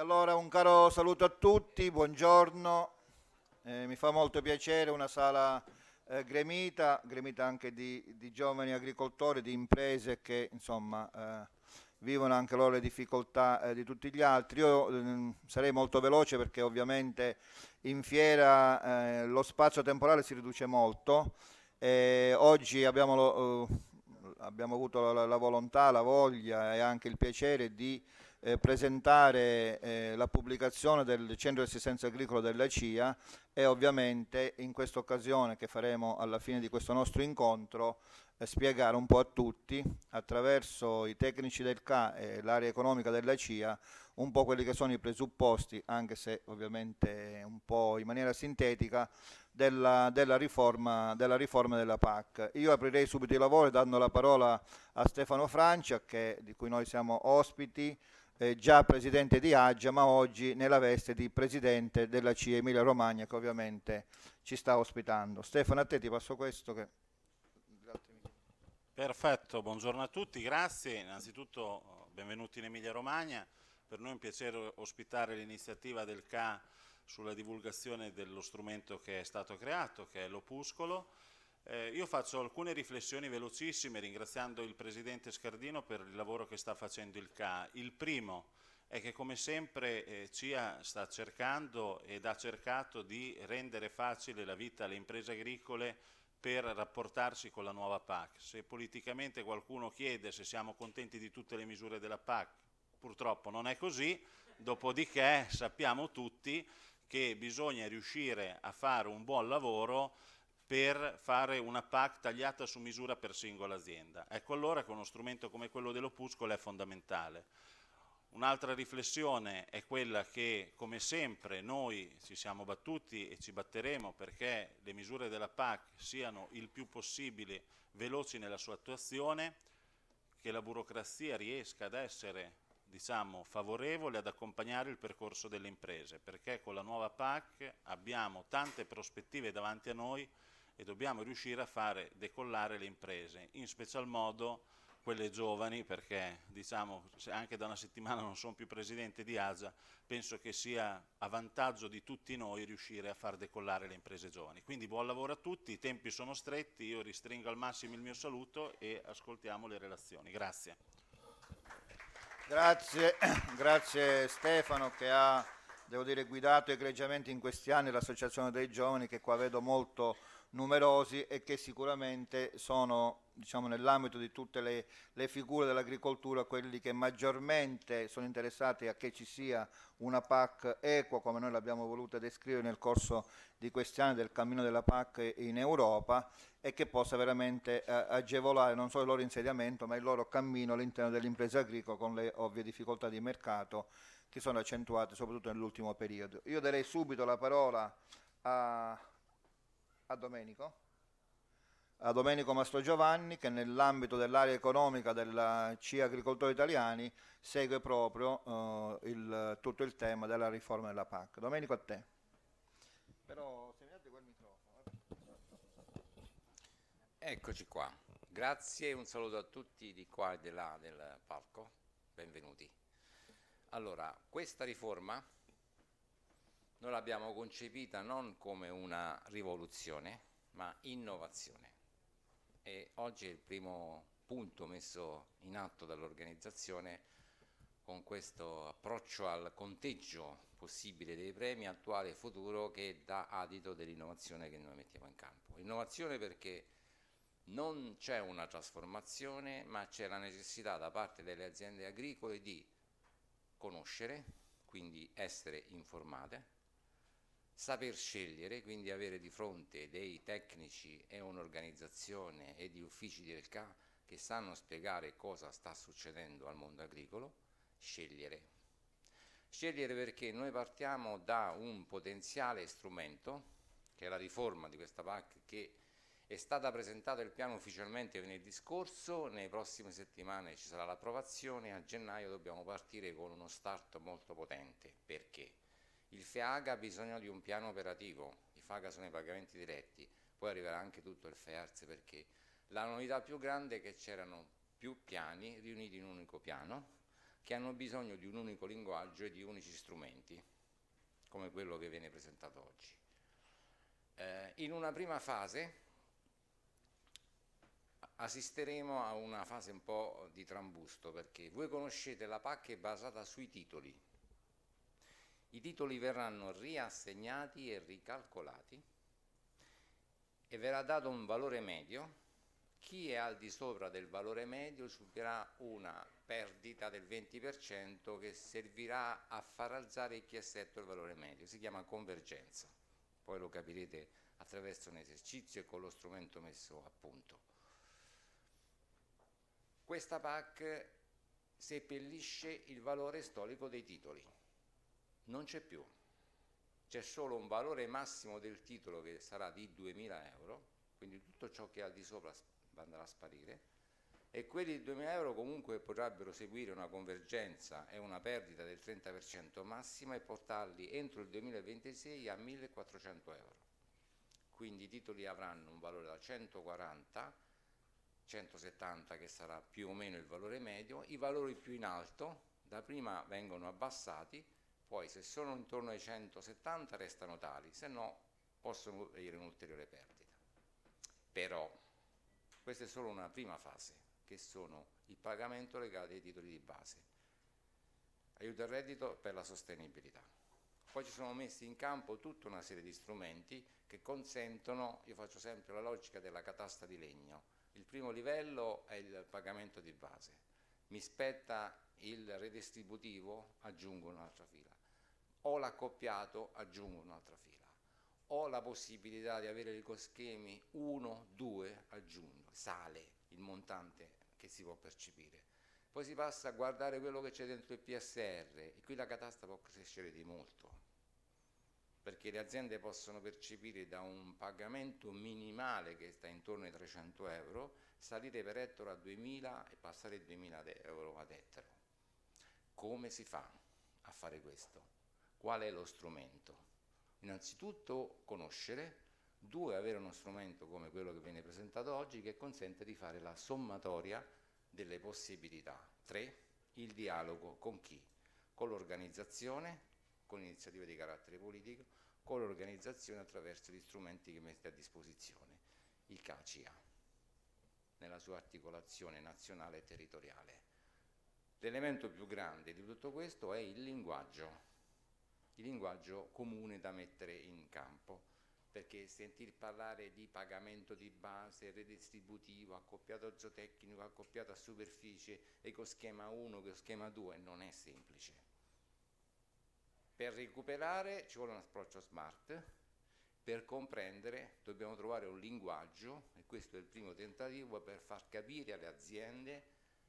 allora un caro saluto a tutti, buongiorno, eh, mi fa molto piacere una sala eh, gremita, gremita anche di, di, giovani agricoltori, di imprese che insomma eh, vivono anche loro le difficoltà eh, di tutti gli altri. Io mm, sarei molto veloce perché ovviamente in fiera eh, lo spazio temporale si riduce molto. oggi abbiamo, lo, eh, abbiamo avuto la, la, volontà, la voglia e anche il piacere di eh, presentare eh, la pubblicazione del centro di assistenza agricola della CIA e ovviamente in questa occasione che faremo alla fine di questo nostro incontro eh, spiegare un po' a tutti attraverso i tecnici del CA e l'area economica della CIA un po' quelli che sono i presupposti anche se ovviamente un po' in maniera sintetica della, della, riforma, della, riforma, della PAC. Io aprirei subito i lavori dando la parola a Stefano Francia che, di cui noi siamo ospiti eh, già presidente di Aggia, ma oggi nella veste di presidente della CIE Emilia Romagna, che ovviamente ci sta ospitando. Stefano, a te ti passo questo. Che... Perfetto, buongiorno a tutti, grazie. Innanzitutto eh, benvenuti in Emilia Romagna. Per noi è un piacere ospitare l'iniziativa del CA sulla divulgazione dello strumento che è stato creato, che è l'opuscolo eh, io faccio alcune riflessioni velocissime ringraziando il Presidente Scardino per il lavoro che sta facendo il CA. Il primo è che come sempre eh, CIA sta cercando ed ha cercato di rendere facile la vita alle imprese agricole per rapportarsi con la nuova PAC. Se politicamente qualcuno chiede se siamo contenti di tutte le misure della PAC, purtroppo non è così, dopodiché sappiamo tutti che bisogna riuscire a fare un buon lavoro per fare una PAC tagliata su misura per singola azienda. Ecco allora che uno strumento come quello dell'opuscolo è fondamentale. Un'altra riflessione è quella che, come sempre, noi ci siamo battuti e ci batteremo perché le misure della PAC siano il più possibile veloci nella sua attuazione, che la burocrazia riesca ad essere diciamo, favorevole ad accompagnare il percorso delle imprese, perché con la nuova PAC abbiamo tante prospettive davanti a noi e dobbiamo riuscire a fare decollare le imprese, in special modo quelle giovani, perché diciamo anche da una settimana non sono più presidente di ASA, penso che sia a vantaggio di tutti noi riuscire a far decollare le imprese giovani. Quindi buon lavoro a tutti, i tempi sono stretti, io ristringo al massimo il mio saluto e ascoltiamo le relazioni. Grazie. Grazie, grazie Stefano che ha, devo dire, guidato egregiamente in questi anni l'associazione dei giovani che qua vedo molto numerosi e che sicuramente sono diciamo, nell'ambito di tutte le, le figure dell'agricoltura quelli che maggiormente sono interessati a che ci sia una PAC equa come noi l'abbiamo voluta descrivere nel corso di questi anni del cammino della PAC in Europa e che possa veramente eh, agevolare non solo il loro insediamento ma il loro cammino all'interno dell'impresa agricola con le ovvie difficoltà di mercato che sono accentuate soprattutto nell'ultimo periodo. Io darei subito la parola a a Domenico, a Domenico Mastrogiovanni che nell'ambito dell'area economica della CIA Agricoltori Italiani segue proprio eh, il, tutto il tema della riforma della PAC. Domenico a te. Però segnate quel microfono. Eccoci qua. Grazie e un saluto a tutti di qua e di là del palco. Benvenuti. Allora, questa riforma noi l'abbiamo concepita non come una rivoluzione, ma innovazione. E oggi è il primo punto messo in atto dall'organizzazione con questo approccio al conteggio possibile dei premi attuale e futuro che dà adito dell'innovazione che noi mettiamo in campo. Innovazione perché non c'è una trasformazione, ma c'è la necessità da parte delle aziende agricole di conoscere, quindi essere informate, saper scegliere, quindi avere di fronte dei tecnici e un'organizzazione e di uffici del CA che sanno spiegare cosa sta succedendo al mondo agricolo, scegliere. Scegliere perché noi partiamo da un potenziale strumento, che è la riforma di questa PAC, che è stata presentata il piano ufficialmente venerdì scorso, nelle prossime settimane ci sarà l'approvazione, a gennaio dobbiamo partire con uno start molto potente. Perché? Il FEAGA ha bisogno di un piano operativo, i FAGA sono i pagamenti diretti, poi arriverà anche tutto il FEARS perché la novità più grande è che c'erano più piani riuniti in un unico piano che hanno bisogno di un unico linguaggio e di unici strumenti, come quello che viene presentato oggi. Eh, in una prima fase assisteremo a una fase un po' di trambusto, perché voi conoscete la PAC che è basata sui titoli, i titoli verranno riassegnati e ricalcolati e verrà dato un valore medio. Chi è al di sopra del valore medio subirà una perdita del 20% che servirà a far alzare chi è chiassetto del valore medio, si chiama convergenza, poi lo capirete attraverso un esercizio e con lo strumento messo a punto. Questa PAC seppellisce il valore storico dei titoli non c'è più. C'è solo un valore massimo del titolo che sarà di 2.000 euro, quindi tutto ciò che ha di sopra andrà a sparire e quelli di 2.000 euro comunque potrebbero seguire una convergenza e una perdita del 30% massima e portarli entro il 2026 a 1.400 euro. Quindi i titoli avranno un valore da 140 170 che sarà più o meno il valore medio, i valori più in alto da prima vengono abbassati poi se sono intorno ai 170 restano tali, se no possono avere un'ulteriore perdita. Però questa è solo una prima fase, che sono il pagamento legato ai titoli di base, aiuto al reddito per la sostenibilità. Poi ci sono messi in campo tutta una serie di strumenti che consentono, io faccio sempre la logica della catasta di legno, il primo livello è il pagamento di base, mi spetta il redistributivo, aggiungo un'altra fila, o l'accoppiato aggiungo un'altra fila, ho la possibilità di avere ricoschemi 1, 2, aggiungo, sale il montante che si può percepire. Poi si passa a guardare quello che c'è dentro il PSR e qui la catasta può crescere di molto, perché le aziende possono percepire da un pagamento minimale che sta intorno ai 300 euro, salire per ettaro a 2000 e passare 2000 euro ad ettaro. Come si fa a fare questo? Qual è lo strumento? Innanzitutto conoscere, due avere uno strumento come quello che viene presentato oggi che consente di fare la sommatoria delle possibilità, tre il dialogo con chi? Con l'organizzazione, con iniziative di carattere politico, con l'organizzazione attraverso gli strumenti che mette a disposizione il CACIA nella sua articolazione nazionale e territoriale. L'elemento più grande di tutto questo è il linguaggio il linguaggio comune da mettere in campo, perché sentir parlare di pagamento di base, redistributivo, accoppiato a zootecnico, accoppiato a superficie, ecoschema 1, ecoschema 2 non è semplice. Per recuperare ci vuole un approccio smart, per comprendere dobbiamo trovare un linguaggio e questo è il primo tentativo per far capire alle aziende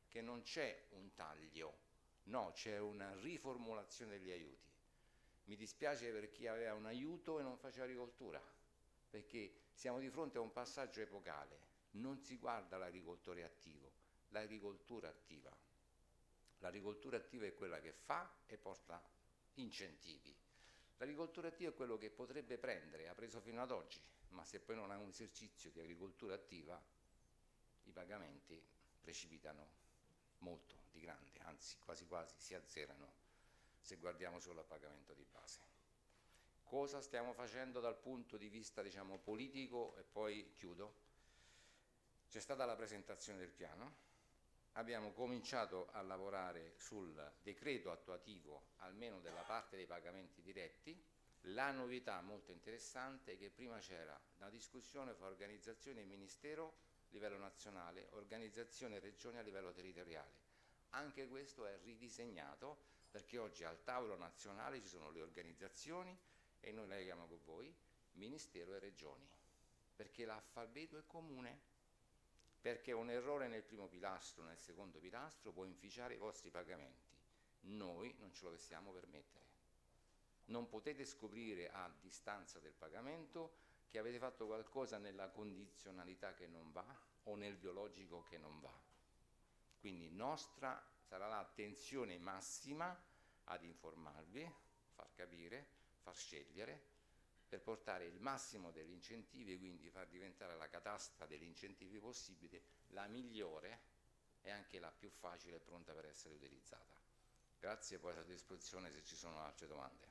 che non c'è un taglio, no, c'è una riformulazione degli aiuti mi dispiace per chi aveva un aiuto e non faceva agricoltura, perché siamo di fronte a un passaggio epocale, non si guarda l'agricoltore attivo, l'agricoltura attiva. L'agricoltura attiva è quella che fa e porta incentivi. L'agricoltura attiva è quello che potrebbe prendere, ha preso fino ad oggi, ma se poi non ha un esercizio di agricoltura attiva, i pagamenti precipitano molto di grande, anzi quasi quasi si azzerano se guardiamo solo al pagamento di base. Cosa stiamo facendo dal punto di vista diciamo, politico e poi chiudo? C'è stata la presentazione del piano, abbiamo cominciato a lavorare sul decreto attuativo almeno della parte dei pagamenti diretti. La novità molto interessante è che prima c'era una discussione fra organizzazione e ministero a livello nazionale, organizzazione e regione a livello territoriale. Anche questo è ridisegnato perché oggi al tavolo nazionale ci sono le organizzazioni e noi la chiamo con voi Ministero e Regioni, perché l'alfabeto è comune, perché un errore nel primo pilastro, nel secondo pilastro può inficiare i vostri pagamenti, noi non ce lo possiamo permettere. Non potete scoprire a distanza del pagamento che avete fatto qualcosa nella condizionalità che non va o nel biologico che non va. Quindi nostra sarà l'attenzione massima ad informarvi, far capire, far scegliere, per portare il massimo degli incentivi e quindi far diventare la catasta degli incentivi possibili la migliore e anche la più facile e pronta per essere utilizzata. Grazie, poi a disposizione se ci sono altre domande.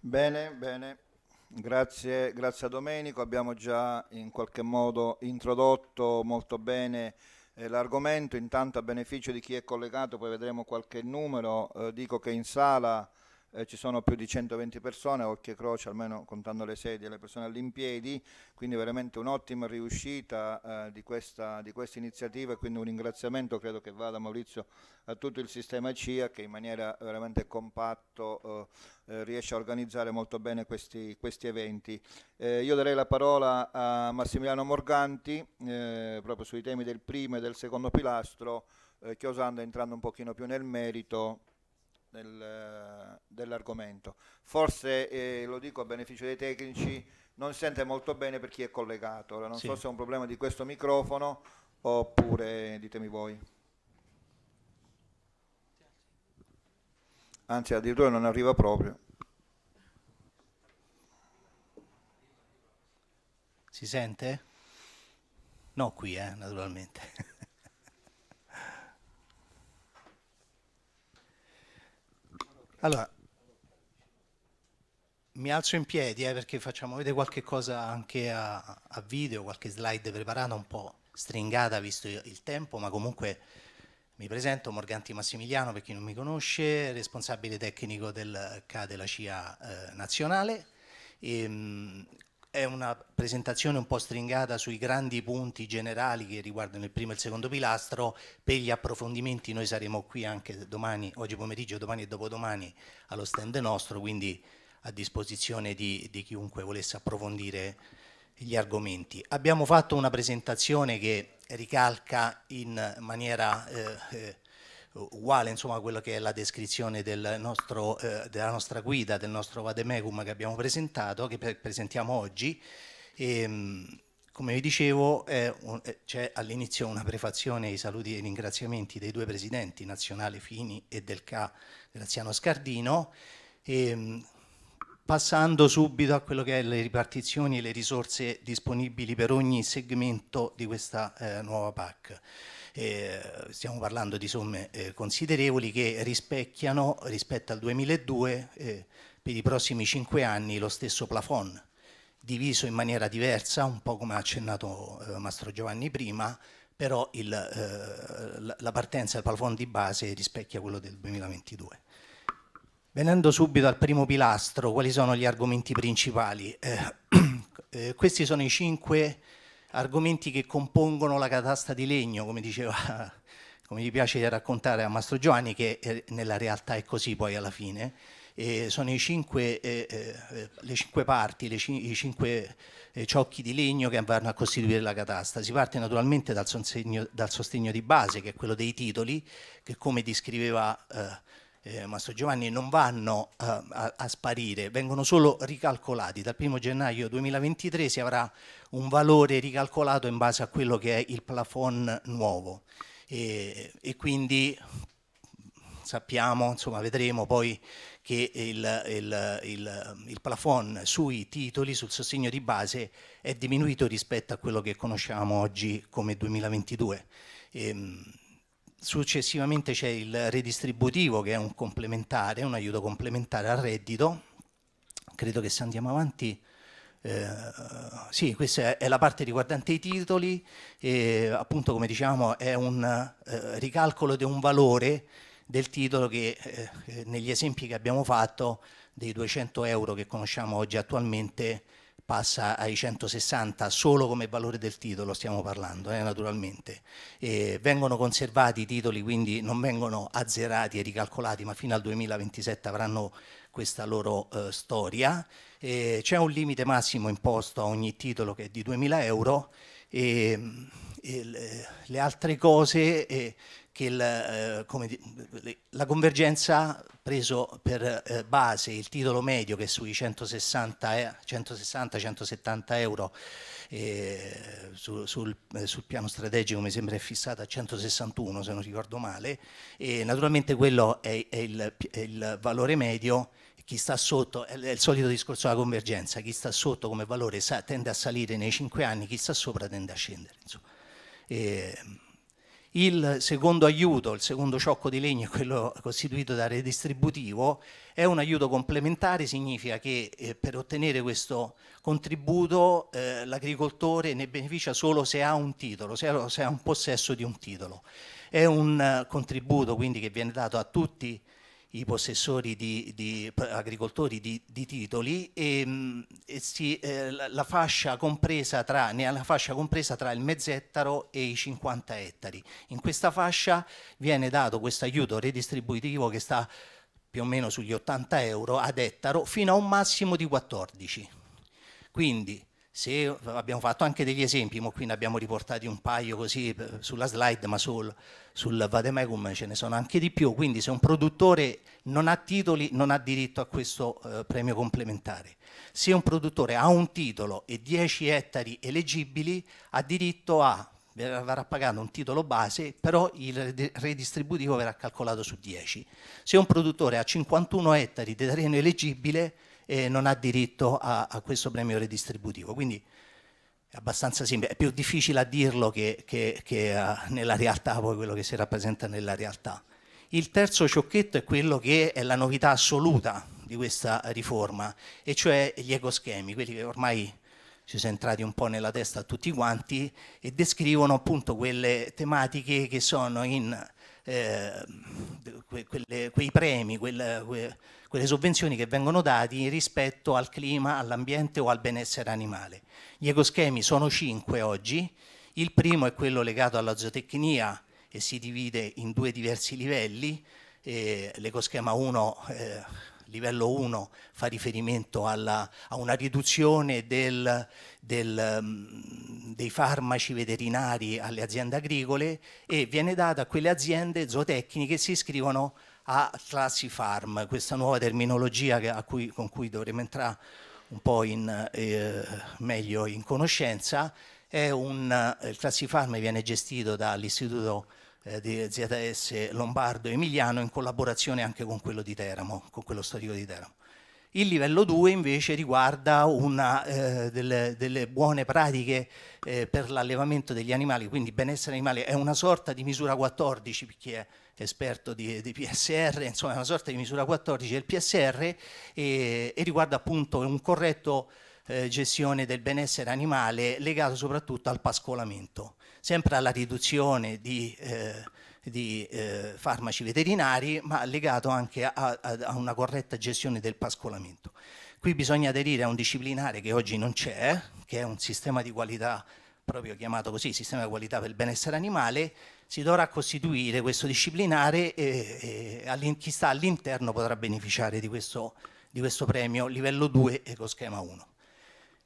Bene, bene. Grazie, grazie, a Domenico, abbiamo già in qualche modo introdotto molto bene eh, l'argomento, intanto a beneficio di chi è collegato, poi vedremo qualche numero, eh, dico che in sala eh, ci sono più di 120 persone, occhio e croce, almeno contando le sedie, le persone all'impiedi, quindi veramente un'ottima riuscita eh, di, questa, di questa iniziativa e quindi un ringraziamento credo che vada Maurizio a tutto il sistema CIA che in maniera veramente compatto eh, eh, riesce a organizzare molto bene questi, questi eventi. Eh, io darei la parola a Massimiliano Morganti eh, proprio sui temi del primo e del secondo pilastro, chiosando entrando un pochino più nel merito del, dell'argomento. Forse, eh, lo dico a beneficio dei tecnici, non si sente molto bene per chi è collegato. Allora, non sì. so se è un problema di questo microfono oppure ditemi voi. Anzi, addirittura non arriva proprio. Si sente? No qui, eh, naturalmente. Allora, ah. mi alzo in piedi eh, perché facciamo vedere qualche cosa anche a, a, video, qualche slide preparata un po' stringata visto il tempo, ma comunque mi presento Morganti Massimiliano per chi non mi conosce, responsabile tecnico del CA della CIA eh, nazionale. E, ehm, è una presentazione un po' stringata sui grandi punti generali che riguardano il primo e il secondo pilastro, per gli approfondimenti noi saremo qui anche domani, oggi pomeriggio, domani e dopodomani allo stand nostro, quindi a disposizione di, di chiunque volesse approfondire gli argomenti. Abbiamo fatto una presentazione che ricalca in maniera eh, eh uguale insomma, a quella che è la descrizione del nostro, eh, della nostra guida, del nostro vademecum che abbiamo presentato, che pre presentiamo oggi. E, ehm, come vi dicevo, eh, c'è all'inizio una prefazione i saluti e i ringraziamenti dei due presidenti, Nazionale Fini e del CA Graziano Scardino, e, ehm, passando subito a quello che è le ripartizioni e le risorse disponibili per ogni segmento di questa eh, nuova PAC eh, stiamo parlando di somme eh, considerevoli che rispecchiano rispetto al 2002 eh, per i prossimi cinque anni lo stesso plafond, diviso in maniera diversa, un po' come ha accennato eh, Mastro Giovanni prima, però il, eh, la partenza del plafond di base rispecchia quello del 2022. Venendo subito al primo pilastro, quali sono gli argomenti principali? Eh, eh, questi sono i cinque argomenti che compongono la catasta di legno, come diceva, come gli piace raccontare a Mastro Giovanni, che eh, nella realtà è così poi alla fine. E sono cinque, eh, eh, le cinque parti, le cin i cinque eh, ciocchi di legno che vanno a costituire la catasta. Si parte naturalmente dal, dal, sostegno di base, che è quello dei titoli, che come descriveva eh, eh, Mastro Giovanni, non vanno eh, a, a, sparire, vengono solo ricalcolati. Dal 1 gennaio 2023 si avrà un valore ricalcolato in base a quello che è il plafond nuovo e, e quindi sappiamo, insomma vedremo poi che il, il, il, il, plafond sui titoli, sul sostegno di base è diminuito rispetto a quello che conosciamo oggi come 2022. E, ehm, Successivamente c'è il redistributivo che è un complementare, un aiuto complementare al reddito. Credo che se andiamo avanti... Eh, sì, questa è la parte riguardante i titoli e appunto come diciamo è un eh, ricalcolo di un valore del titolo che eh, negli esempi che abbiamo fatto dei 200 euro che conosciamo oggi attualmente passa ai 160 solo come valore del titolo stiamo parlando eh, naturalmente e vengono conservati i titoli quindi non vengono azzerati e ricalcolati ma fino al 2027 avranno questa loro eh, storia c'è un limite massimo imposto a ogni titolo che è di 2000 euro e, mm, e le altre cose eh, che il, eh, di, la convergenza preso per eh, base il titolo medio che è sui 160-170 euro eh, su, sul, eh, sul, piano strategico mi sembra è fissato a 161 se non ricordo male e naturalmente quello è, è, il, è il valore medio chi sta sotto, è il solito discorso della convergenza, chi sta sotto come valore sa, tende a salire nei 5 anni, chi sta sopra tende a scendere. Insomma. E, il secondo aiuto, il secondo ciocco di legno, quello costituito da redistributivo, è un aiuto complementare, significa che eh, per ottenere questo contributo eh, l'agricoltore ne beneficia solo se ha un titolo, se ha, se ha un possesso di un titolo. È un eh, contributo quindi che viene dato a tutti i possessori di, di agricoltori di, di, titoli e, ehm, e si, eh, la, fascia compresa tra, nella fascia compresa tra il mezzettaro e i 50 ettari. In questa fascia viene dato questo aiuto redistributivo che sta più o meno sugli 80 euro ad ettaro fino a un massimo di 14. Quindi se abbiamo fatto anche degli esempi, ma qui ne abbiamo riportati un paio così eh, sulla slide, ma sul, sul Vademecum ce ne sono anche di più, quindi se un produttore non ha titoli non ha diritto a questo eh, premio complementare. Se un produttore ha un titolo e 10 ettari elegibili ha diritto a verrà pagato un titolo base, però il redistributivo verrà calcolato su 10. Se un produttore ha 51 ettari di terreno elegibile, eh, non ha diritto a, a, questo premio redistributivo. Quindi è abbastanza simile, è più difficile a dirlo che, che, che uh, nella realtà, poi quello che si rappresenta nella realtà. Il terzo ciocchetto è quello che è la novità assoluta di questa riforma, e cioè gli ecoschemi, quelli che ormai ci sono entrati un po' nella testa a tutti quanti e descrivono appunto quelle tematiche che sono in eh, quelle, quei premi, quelle, quelle sovvenzioni che vengono dati rispetto al clima, all'ambiente o al benessere animale. Gli ecoschemi sono cinque oggi, il primo è quello legato alla zootecnia e si divide in due diversi livelli, eh, l'ecoschema 1 eh, livello 1 fa riferimento alla, a una riduzione del, del, um, dei farmaci veterinari alle aziende agricole e viene data a quelle aziende zootecniche che si iscrivono a classi farm, questa nuova terminologia che, cui, con cui dovremo entrare un po' in, eh, meglio in conoscenza. È un, eh, il Classifarm viene gestito dall'Istituto eh, di ZS Lombardo Emiliano in collaborazione anche con quello di Teramo, con quello storico di Teramo. Il livello 2 invece riguarda una, eh, delle, delle, buone pratiche eh, per l'allevamento degli animali, quindi benessere animale è una sorta di misura 14 per chi è esperto di, di, PSR, insomma è una sorta di misura 14 del PSR e, e riguarda appunto un corretto eh, gestione del benessere animale legato soprattutto al pascolamento, sempre alla riduzione di, eh, di eh, farmaci veterinari, ma legato anche a, a, a una corretta gestione del pascolamento. Qui bisogna aderire a un disciplinare che oggi non c'è, che è un sistema di qualità proprio chiamato così, sistema di qualità per il benessere animale, si dovrà costituire questo disciplinare e, e chi sta all'interno potrà beneficiare di questo, di questo premio livello 2 ecoschema 1.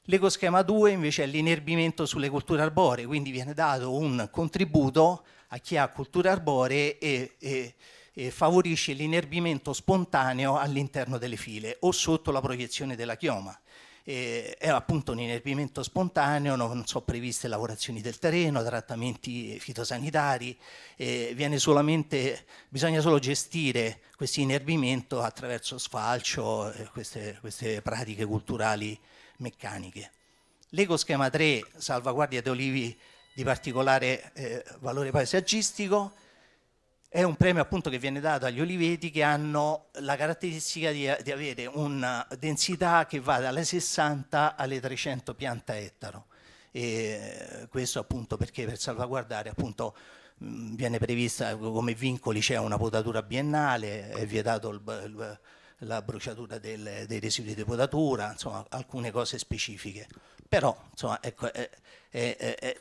L'ecoschema 2 invece è l'inerbimento sulle colture arboree, quindi viene dato un contributo a chi ha culture arboree e, e, e favorisce l'inerbimento spontaneo all'interno delle file o sotto la proiezione della chioma. E è appunto un inerbimento spontaneo, non sono previste lavorazioni del terreno, trattamenti fitosanitari, solamente, bisogna solo gestire questo inerbimento attraverso sfalcio, queste, queste pratiche culturali meccaniche. L'ecoschema 3 salvaguardia di olivi di particolare eh, valore paesaggistico è un premio appunto che viene dato agli oliveti che hanno la caratteristica di, di avere una eh, densità che va dalle 60 alle 300 piante ettaro. E eh, questo appunto perché per salvaguardare appunto viene prevista come vincoli c'è una potatura biennale, è vietato il, il la bruciatura del, dei residui di potatura, insomma alcune cose specifiche. Però insomma, ecco, è, è, è,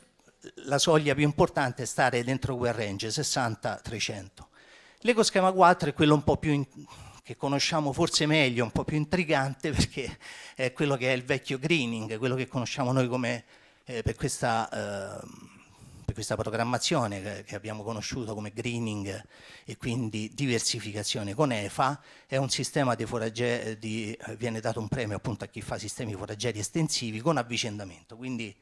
la soglia più importante è stare dentro quel range 60-300. L'ecoschema 4 è quello un po' più in, che conosciamo forse meglio, un po' più intrigante perché è quello che è il vecchio greening, quello che conosciamo noi come eh, per questa... Eh, per questa programmazione che abbiamo conosciuto come greening e quindi diversificazione con EFA, è un sistema di foraggeri, eh, viene dato un premio appunto a chi fa sistemi foraggeri estensivi con avvicendamento, quindi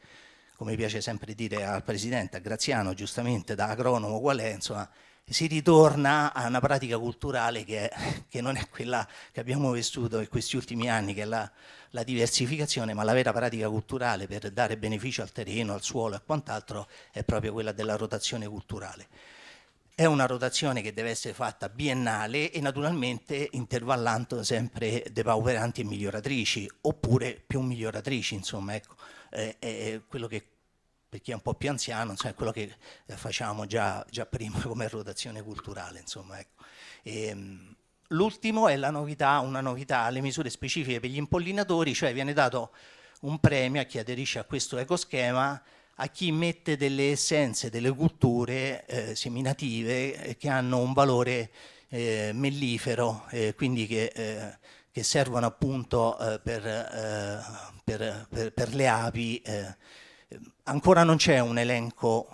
come piace sempre dire al Presidente, a Graziano, giustamente da agronomo qual è, insomma, si ritorna a una pratica culturale che, che non è quella che abbiamo vissuto in questi ultimi anni, che è la la diversificazione, ma la vera pratica culturale per dare beneficio al terreno, al suolo e quant'altro è proprio quella della rotazione culturale. È una rotazione che deve essere fatta biennale e naturalmente intervallando sempre depauperanti e miglioratrici, oppure più miglioratrici, insomma, ecco, eh, è quello che per chi è un po' più anziano, insomma, è quello che eh, facciamo già, già prima come rotazione culturale, insomma, ecco. E, ehm, L'ultimo è la novità, una novità alle misure specifiche per gli impollinatori, cioè viene dato un premio a chi aderisce a questo ecoschema a chi mette delle essenze, delle culture eh, seminative eh, che hanno un valore eh, mellifero, eh, quindi che, eh, che, servono appunto eh, per, per, per, per, le api. ancora non c'è un elenco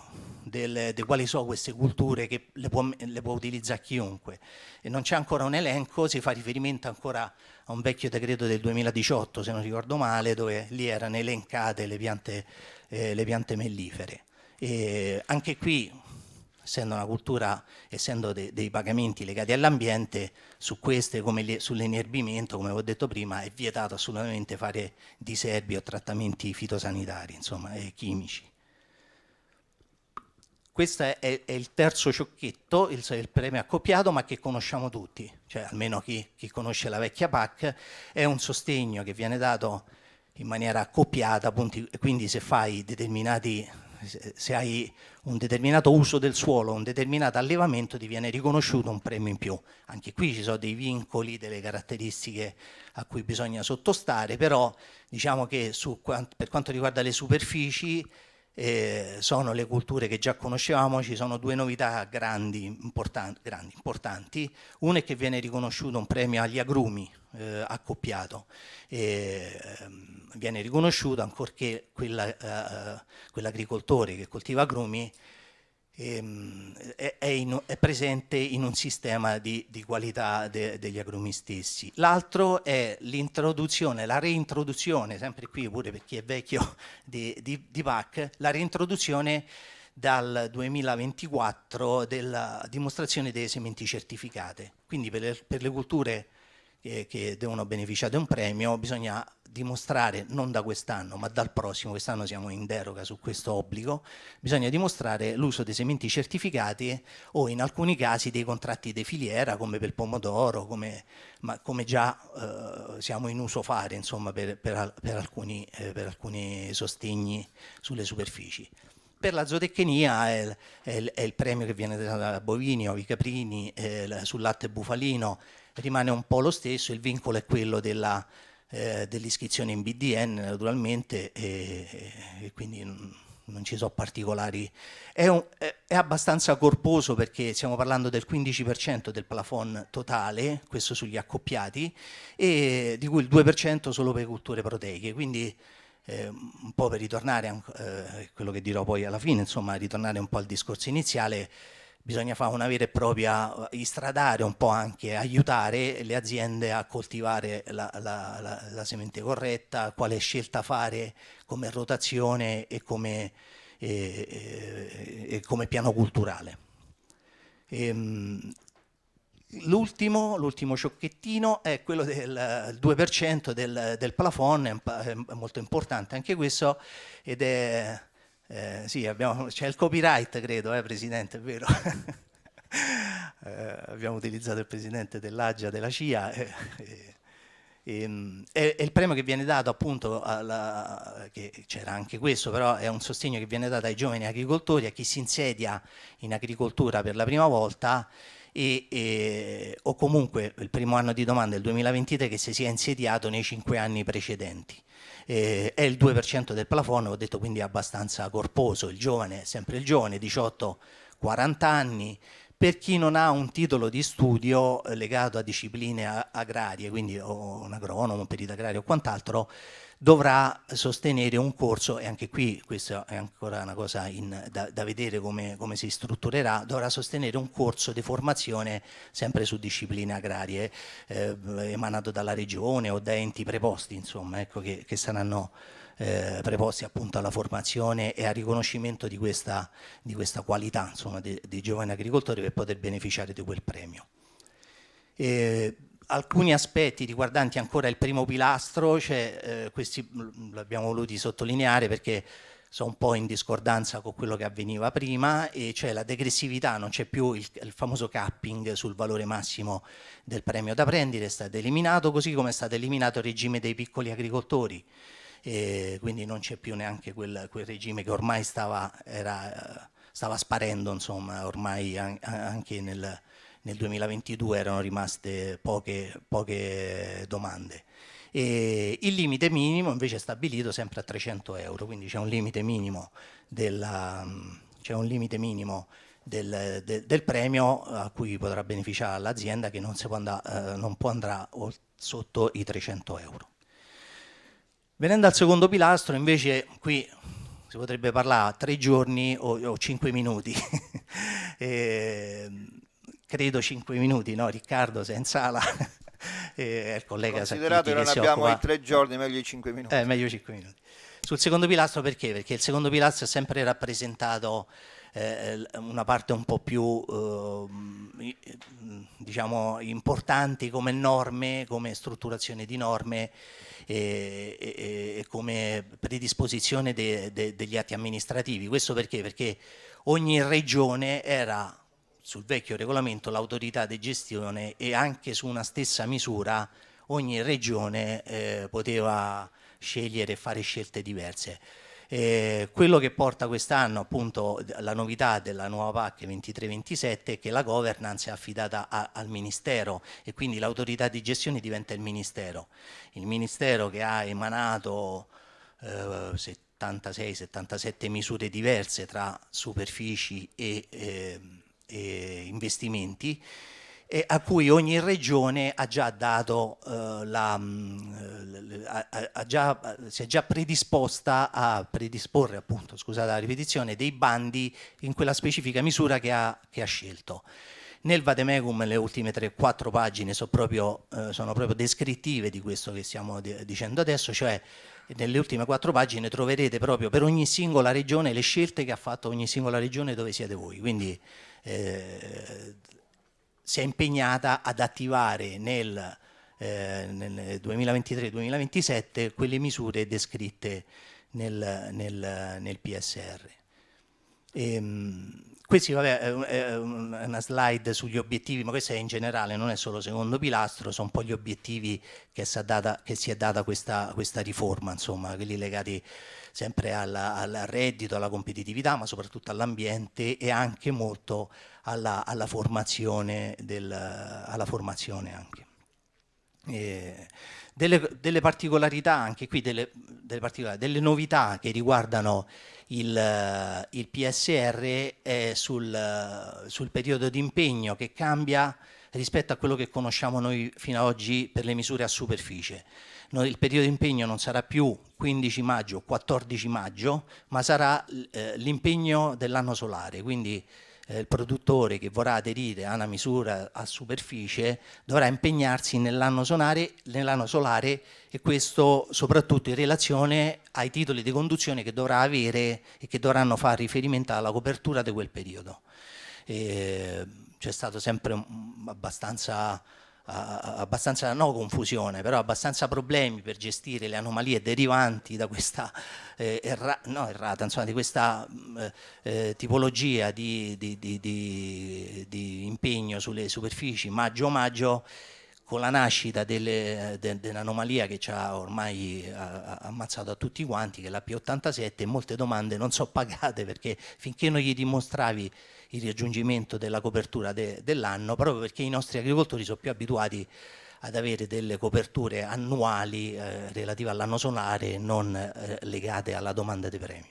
del, di quali sono queste culture che le può, le può utilizzare chiunque. E non c'è ancora un elenco, si fa riferimento ancora a un vecchio decreto del 2018, se non ricordo male, dove lì erano elencate le piante, eh, le piante mellifere. E anche qui, essendo una cultura, essendo de, dei pagamenti legati all'ambiente, su queste, come sull'inerbimento, come ho detto prima, è vietato assolutamente fare diserbi o trattamenti fitosanitari, insomma, e chimici. Questo è, è, il terzo ciocchetto, il, il, premio accoppiato, ma che conosciamo tutti, cioè almeno chi, chi, conosce la vecchia PAC, è un sostegno che viene dato in maniera accoppiata, punti, quindi se fai determinati se hai un determinato uso del suolo, un determinato allevamento, ti viene riconosciuto un premio in più. Anche qui ci sono dei vincoli, delle caratteristiche a cui bisogna sottostare, però diciamo che su, per quanto riguarda le superfici eh, sono le culture che già conoscevamo, ci sono due novità grandi, importan grandi importanti. Una è che viene riconosciuto un premio agli agrumi eh, accoppiato, e, ehm, viene riconosciuto ancorché eh, eh, quell'agricoltore eh, quell che coltiva agrumi Ehm, è, in, è, presente in un sistema di, di qualità de, degli agrumi stessi. L'altro è l'introduzione, la reintroduzione, sempre qui pure per chi è vecchio di, di, di PAC, la reintroduzione dal 2024 della dimostrazione delle sementi certificate. Quindi per le, per le culture che, che devono beneficiare di un premio bisogna dimostrare, non da quest'anno ma dal prossimo, quest'anno siamo in deroga su questo obbligo, bisogna dimostrare l'uso dei sementi certificati o in alcuni casi dei contratti di filiera come per il pomodoro, come, ma come già eh, siamo in uso fare insomma, per, per, per, alcuni, eh, per alcuni sostegni sulle superfici per la zootecnia è il, è, è il, premio che viene dato da bovini, ovi caprini, eh, sul latte bufalino rimane un po' lo stesso, il vincolo è quello della, eh, dell'iscrizione in BDN naturalmente e, e quindi non ci sono particolari. È, un, è, abbastanza corposo perché stiamo parlando del 15% del plafond totale, questo sugli accoppiati, e di cui il 2% solo per culture proteiche. Quindi eh, un po' per ritornare a eh, quello che dirò poi alla fine, insomma, ritornare un po' al discorso iniziale, bisogna fare una vera e propria eh, istradare un po' anche, aiutare le aziende a coltivare la, la, la, la semente corretta, quale scelta fare come rotazione e come, e, e, e come piano culturale. Ehm, l'ultimo, l'ultimo ciocchettino è quello del 2% del, del plafond, è molto importante anche questo ed è eh, sì, abbiamo, c'è il copyright, credo, eh, Presidente, è vero. eh, abbiamo utilizzato il Presidente dell'Agia, della CIA. E eh, eh, ehm, il premio che viene dato appunto, alla, che c'era anche questo, però è un sostegno che viene dato ai giovani agricoltori, a chi si insedia in agricoltura per la prima volta e, e, o comunque il primo anno di domanda, il 2023, che si sia insediato nei cinque anni precedenti eh, è il 2% del plafond, ho detto quindi abbastanza corposo, il giovane, sempre il giovane, 18-40 anni, per chi non ha un titolo di studio eh, legato a discipline agrarie, quindi un agronomo, un perito agrario o quant'altro, dovrà sostenere un corso, e anche qui questa è ancora una cosa in, da, da, vedere come, come, si strutturerà, dovrà sostenere un corso di formazione sempre su discipline agrarie eh, emanato dalla regione o da enti preposti, insomma, ecco, che, che saranno... Eh, preposti appunto alla formazione e al riconoscimento di questa, di questa qualità insomma, dei, giovani agricoltori per poter beneficiare di quel premio. E alcuni aspetti riguardanti ancora il primo pilastro, cioè, eh, questi l'abbiamo voluti sottolineare perché sono un po' in discordanza con quello che avveniva prima, e cioè la degressività, non c'è più il, il famoso capping sul valore massimo del premio da prendere, è stato eliminato, così come è stato eliminato il regime dei piccoli agricoltori. E quindi non c'è più neanche quel, quel, regime che ormai stava, era, stava sparendo, insomma, ormai anche nel, nel 2022 erano rimaste poche, poche domande. E il limite minimo invece è stabilito sempre a 300 euro, quindi c'è un limite minimo, della, un limite minimo del, del, del, premio a cui potrà beneficiare l'azienda che non, può andare, eh, non può andare sotto i 300 euro. Venendo al secondo pilastro, invece qui si potrebbe parlare tre giorni o, o cinque minuti. e, ehm, credo 5 minuti, no Riccardo sei Sensala eh, è il collega Considerato che non abbiamo occupa... i tre giorni, meglio i 5 minuti. Eh, meglio 5 minuti. Sul secondo pilastro perché? Perché il secondo pilastro ha sempre rappresentato eh, una parte un po' più eh, diciamo importante come norme, come strutturazione di norme eh, e, e, e come predisposizione de, de, degli atti amministrativi. Questo perché? Perché ogni regione era sul vecchio regolamento l'autorità di gestione e anche su una stessa misura ogni regione eh, poteva scegliere e fare scelte diverse. Eh, quello che porta quest'anno appunto la novità della nuova PAC 23-27 è che la governance è affidata a, al Ministero e quindi l'autorità di gestione diventa il Ministero. Il Ministero che ha emanato eh, 76-77 misure diverse tra superfici e... Eh, eh, investimenti eh, a cui ogni regione ha già dato eh, la, mm, eh, ha, ha già, si è già predisposta a predisporre appunto, scusate la ripetizione, dei bandi in quella specifica misura che ha, che ha scelto. Nel Vademecum le ultime 3-4 pagine sono proprio, eh, sono proprio, descrittive di questo che stiamo dicendo adesso, cioè nelle ultime 4 pagine troverete proprio per ogni singola regione le scelte che ha fatto ogni singola regione dove siete voi, quindi eh, si è impegnata ad attivare nel, eh, nel 2023-2027 quelle misure descritte nel, nel, nel PSR. Ehm, questa è una slide sugli obiettivi, ma questa è in generale, non è solo secondo pilastro, sono un po' gli obiettivi che si è data, si è data questa, questa, riforma, insomma, quelli legati sempre alla, al reddito, alla competitività, ma soprattutto all'ambiente e anche molto alla, alla formazione, del, alla formazione anche. delle, delle, particolarità, anche qui delle, delle, particolarità, delle novità che riguardano il, il PSR è sul, sul periodo di impegno che cambia rispetto a quello che conosciamo noi fino ad oggi per le misure a superficie il periodo di impegno non sarà più 15 maggio, o 14 maggio, ma sarà eh, l'impegno dell'anno solare, quindi eh, il produttore che vorrà aderire a una misura a superficie dovrà impegnarsi nell'anno solare, nell solare, e questo soprattutto in relazione ai titoli di conduzione che dovrà avere e che dovranno fare riferimento alla copertura di quel periodo. Eh, c'è stato sempre abbastanza abbastanza, no confusione, però abbastanza problemi per gestire le anomalie derivanti da questa, eh, erra, no, errata, insomma, di questa mm, eh, eh, tipologia di, di, di, di, impegno sulle superfici maggio-maggio con la nascita delle, de, dell'anomalia che ci ha ormai eh, ammazzato a tutti quanti, che è la P87, molte domande non so pagate perché finché non gli dimostravi il raggiungimento della copertura de, dell'anno, proprio perché i nostri agricoltori sono più abituati ad avere delle coperture annuali eh, relative all'anno solare e non eh, legate alla domanda di premio.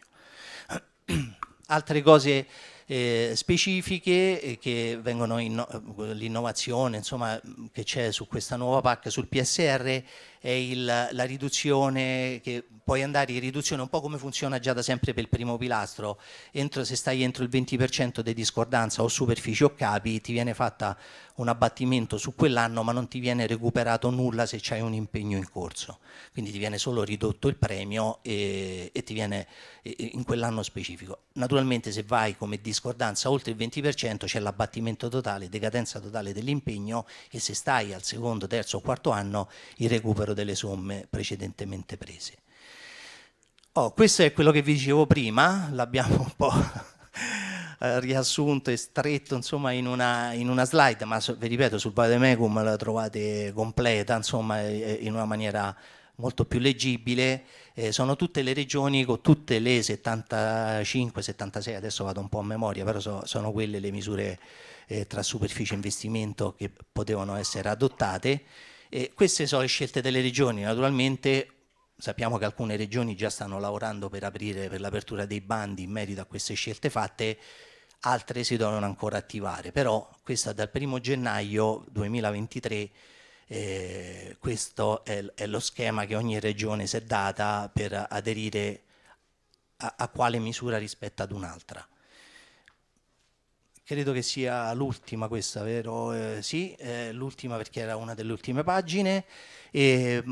Altre cose eh, specifiche eh, che vengono l'innovazione insomma, che c'è su questa nuova PAC sul PSR e il, la riduzione, che puoi andare in riduzione un po' come funziona già da sempre per il primo pilastro, entro, se stai entro il 20% di discordanza o superfici o capi ti viene fatta un abbattimento su quell'anno ma non ti viene recuperato nulla se c'hai un impegno in corso, quindi ti viene solo ridotto il premio e, e ti viene in quell'anno specifico. Naturalmente se vai come discordanza oltre il 20% c'è l'abbattimento totale, decadenza totale dell'impegno e se stai al secondo, terzo o quarto anno il recupero delle somme precedentemente prese. Oh, questo è quello che vi dicevo prima, l'abbiamo un po' riassunto e stretto insomma, in, una, in una slide, ma vi ripeto sul Vademecum la trovate completa insomma, in una maniera molto più leggibile, eh, sono tutte le regioni con tutte le 75-76, adesso vado un po' a memoria, però so, sono quelle le misure eh, tra superficie e investimento che potevano essere adottate eh, queste sono le scelte delle regioni, naturalmente sappiamo che alcune regioni già stanno lavorando per aprire per l'apertura dei bandi in merito a queste scelte fatte, altre si devono ancora attivare, però questa dal 1 gennaio 2023 eh, questo è, è, lo schema che ogni regione si è data per aderire a, a quale misura rispetto ad un'altra. Credo che sia l'ultima questa, vero? Eh, sì, eh, l'ultima perché era una delle ultime pagine. E mm,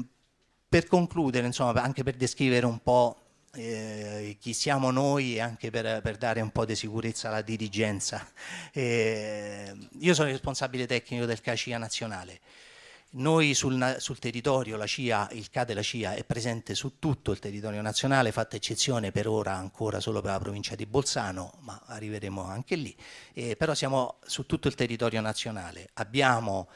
per concludere, insomma, anche per descrivere un po' eh, chi siamo noi e anche per, per, dare un po' di sicurezza alla dirigenza. Eh, io sono il responsabile tecnico del CACIA nazionale. Noi sul, sul, territorio, la CIA, il CA della CIA è presente su tutto il territorio nazionale, fatta eccezione per ora ancora solo per la provincia di Bolzano, ma arriveremo anche lì, eh, però siamo su tutto il territorio nazionale. Abbiamo,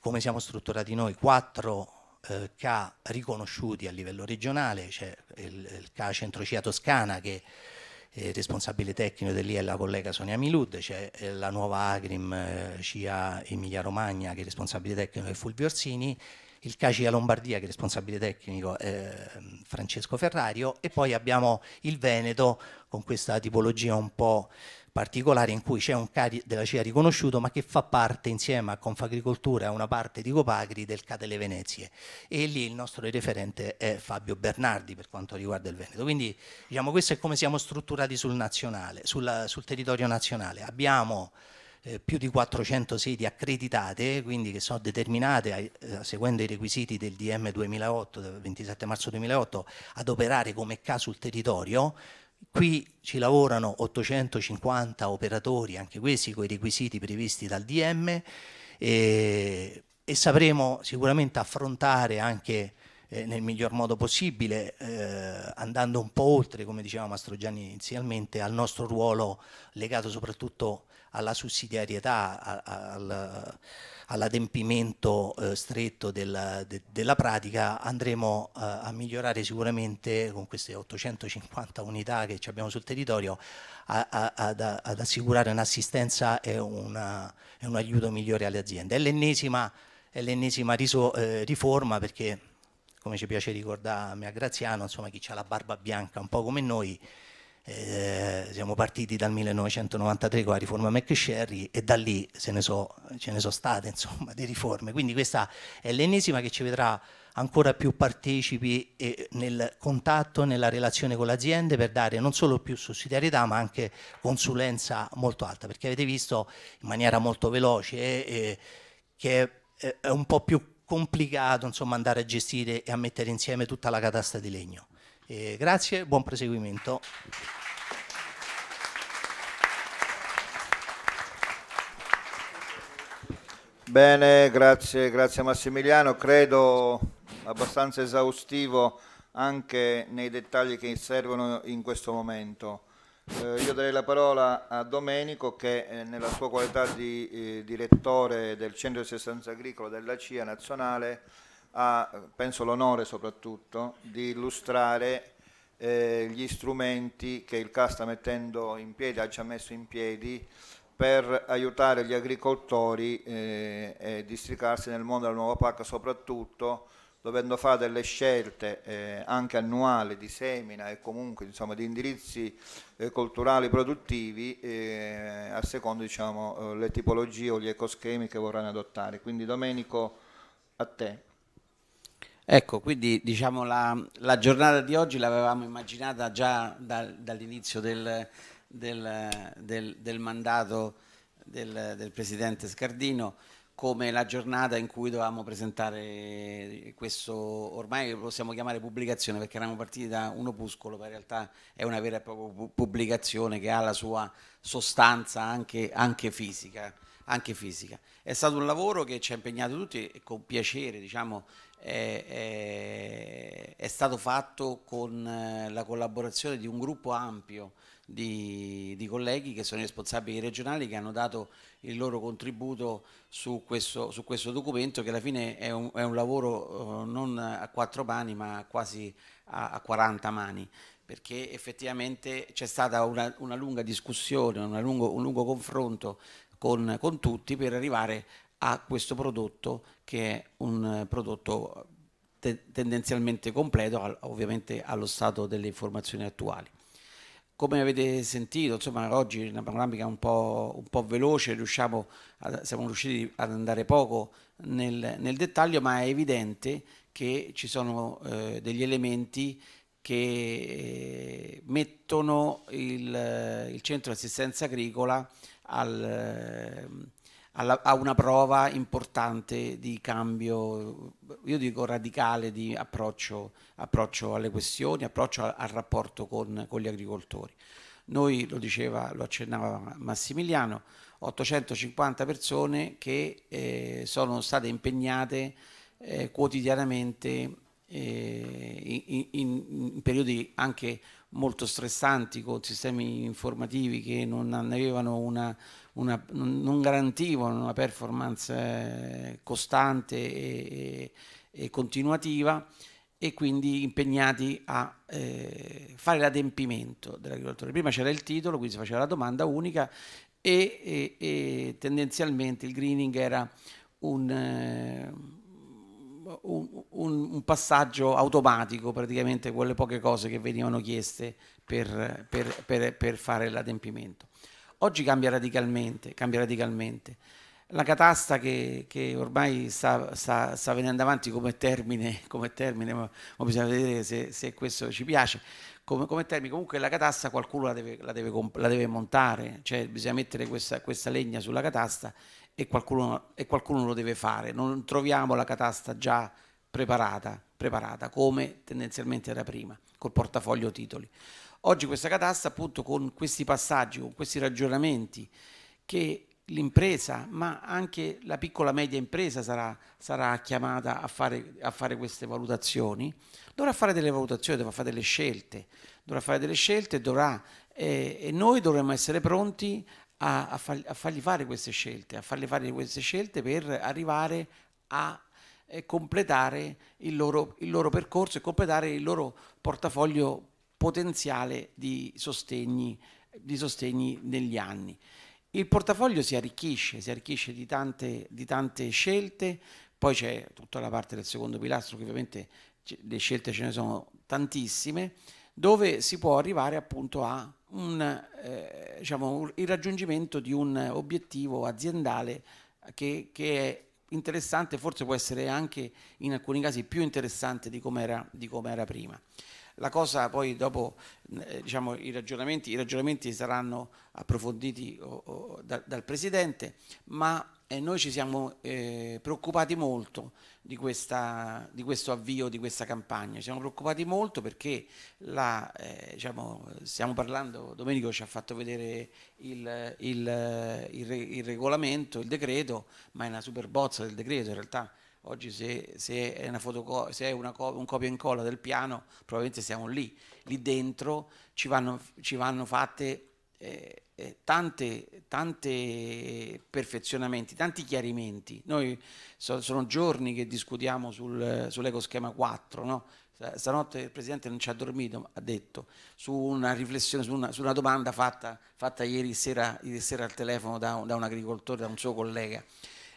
come siamo strutturati noi, quattro eh, CA riconosciuti a livello regionale, c'è il, il CA Centro CIA Toscana che eh, responsabile tecnico dell'IA è la collega Sonia Milud, c'è eh, la nuova Agrim eh, CIA Emilia Romagna che è responsabile tecnico è Fulvio Orsini, il CACIA Lombardia che è responsabile tecnico è eh, Francesco Ferrario e poi abbiamo il Veneto con questa tipologia un po' particolare in cui c'è un CARI della CIA riconosciuto ma che fa parte insieme a Confagricoltura e una parte di Copagri del CA delle Venezie e lì il nostro referente è Fabio Bernardi per quanto riguarda il Veneto. Quindi diciamo questo è come siamo strutturati sul, nazionale, sulla, sul territorio nazionale. Abbiamo eh, più di 400 sedi accreditate, quindi che sono determinate, eh, seguendo i requisiti del DM 2008, del 27 marzo 2008, ad operare come CA sul territorio Qui ci lavorano 850 operatori, anche questi con i requisiti previsti dal DM e, e sapremo sicuramente affrontare anche eh, nel miglior modo possibile, eh, andando un po' oltre, come diceva Mastro Gianni inizialmente, al nostro ruolo legato soprattutto alla sussidiarietà, al, al all'adempimento eh, stretto della, de, della, pratica andremo eh, a migliorare sicuramente con queste 850 unità che abbiamo sul territorio a, a, ad, ad, assicurare un'assistenza e, e, un aiuto migliore alle aziende. È l'ennesima, eh, riforma perché come ci piace ricordare a Graziano, insomma chi ha la barba bianca un po' come noi eh, siamo partiti dal 1993 con la riforma McSherry e da lì ne so, ce ne sono state insomma, di riforme. Quindi questa è l'ennesima che ci vedrà ancora più partecipi eh, nel contatto, nella relazione con le aziende per dare non solo più sussidiarietà ma anche consulenza molto alta, perché avete visto in maniera molto veloce eh, eh che è, è un po' più complicato insomma, andare a gestire e a mettere insieme tutta la catasta di legno e grazie, buon proseguimento. Bene, grazie, grazie Massimiliano. Credo abbastanza esaustivo anche nei dettagli che servono in questo momento. Eh, io darei la parola a Domenico che eh, nella sua qualità di eh, direttore del Centro di Sostanza Agricola della CIA nazionale ha, penso, l'onore soprattutto di illustrare eh, gli strumenti che il CA sta mettendo in piedi, ha già messo in piedi per aiutare gli agricoltori eh, e districarsi nel mondo della nuova PAC soprattutto dovendo fare delle scelte eh, anche annuali di semina e comunque insomma, di indirizzi eh, culturali produttivi eh, a secondo diciamo, eh, le tipologie o gli ecoschemi che vorranno adottare. Quindi Domenico a te. Ecco, quindi diciamo la, la giornata di oggi l'avevamo immaginata già da, dall'inizio del, del, del, del, mandato del Presidente Scardino come la giornata in cui dovevamo presentare questo, ormai lo possiamo chiamare pubblicazione perché eravamo partiti da un opuscolo, ma in realtà è una vera e propria pubblicazione che ha la sua sostanza anche, anche, fisica, anche fisica, È stato un lavoro che ci ha impegnato tutti e con piacere diciamo, è, è, stato fatto con eh, la collaborazione di un gruppo ampio di, di, colleghi che sono i responsabili regionali che hanno dato il loro contributo su questo, su questo documento che alla fine è un, è un lavoro eh, non a quattro mani ma quasi a, a 40 mani perché effettivamente c'è stata una, una, lunga discussione, una lungo, un lungo confronto con, con tutti per arrivare a questo prodotto che è un eh, prodotto eh, te- tendenzialmente completo, al- ovviamente allo stato delle informazioni attuali. Come avete sentito, insomma, oggi una panoramica un po', un po veloce, a, siamo riusciti ad andare poco nel, nel, dettaglio, ma è evidente che ci sono eh, degli elementi che eh, mettono il, il centro assistenza agricola al, alla, a una prova importante di cambio, io dico radicale, di approccio, approccio alle questioni, approccio al, al rapporto con, con, gli agricoltori. Noi, lo diceva, lo accennava Massimiliano, 850 persone che eh, sono state impegnate eh, quotidianamente eh, in, in, in, periodi anche molto stressanti con sistemi informativi che non avevano una una, non garantivano una performance eh, costante e, e, continuativa e quindi impegnati a eh, fare l'adempimento dell'agricoltore. Prima c'era il titolo, quindi si faceva la domanda unica e, e, e tendenzialmente il greening era un... Eh, un, un, passaggio automatico praticamente quelle poche cose che venivano chieste per, per, per, per fare l'adempimento. Oggi cambia radicalmente, cambia radicalmente. La catasta che, che ormai sta, sta, sta, venendo avanti come termine, come termine ma, ma bisogna vedere se, se, questo ci piace, come, come, termine, comunque la catasta qualcuno la deve, la deve, la deve montare, cioè bisogna mettere questa, questa legna sulla catasta e qualcuno, e qualcuno, lo deve fare, non troviamo la catasta già preparata, preparata come tendenzialmente era prima, col portafoglio titoli. Oggi questa catasta appunto con questi passaggi, con questi ragionamenti che l'impresa, ma anche la piccola media impresa sarà, sarà chiamata a fare, a fare, queste valutazioni, dovrà fare delle valutazioni, dovrà fare delle scelte, dovrà fare delle scelte dovrà, eh, e noi dovremmo essere pronti a, a, far, a, fargli fare queste scelte, a fargli fare queste scelte per arrivare a completare il loro, il loro percorso e completare il loro portafoglio potenziale di sostegni, di sostegni negli anni. Il portafoglio si arricchisce, si arricchisce di tante, di tante scelte, poi c'è tutta la parte del secondo pilastro che ovviamente le scelte ce ne sono tantissime, dove si può arrivare appunto a un, eh, diciamo, il raggiungimento di un obiettivo aziendale che, che, è interessante, forse può essere anche in alcuni casi più interessante di come era prima. La cosa poi dopo, eh, diciamo, i ragionamenti, i ragionamenti saranno approfonditi o, o, da, dal Presidente, ma eh, noi ci siamo eh, preoccupati molto di, questa, di, questo avvio, di questa campagna. Ci siamo preoccupati molto perché la, eh, diciamo, stiamo parlando, Domenico ci ha fatto vedere il, il, il, il regolamento, il decreto, ma è una super bozza del decreto in realtà Oggi se, se è, una, fotoco- se è una co- un copia e incolla del piano, probabilmente siamo lì. Lì dentro ci vanno, ci vanno fatte eh, eh tante, tante, perfezionamenti, tanti chiarimenti. Noi so, sono giorni che discutiamo sul, sull'ecoschema 4, no? Stanotte il Presidente non ci ha dormito, ha detto, su una riflessione, su una, su una domanda fatta, fatta ieri, sera, ieri, sera, al telefono da un, da un agricoltore, da un suo collega.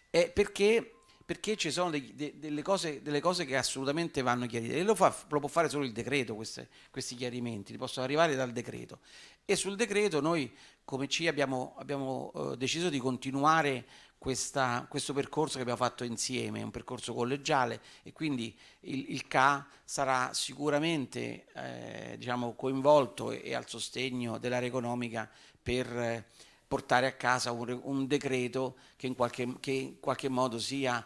Eh, perché perché ci sono dei, de, delle, cose, delle, cose, che assolutamente vanno chiarite e lo, fa, lo può fare solo il decreto queste, questi chiarimenti, li possono arrivare dal decreto e sul decreto noi come CI abbiamo, abbiamo eh, deciso di continuare questa, questo percorso che abbiamo fatto insieme, un percorso collegiale e quindi il, il CA sarà sicuramente eh, diciamo, coinvolto e, e, al sostegno dell'area economica per... Eh, portare a casa un, un decreto che in, qualche, che in qualche, modo sia,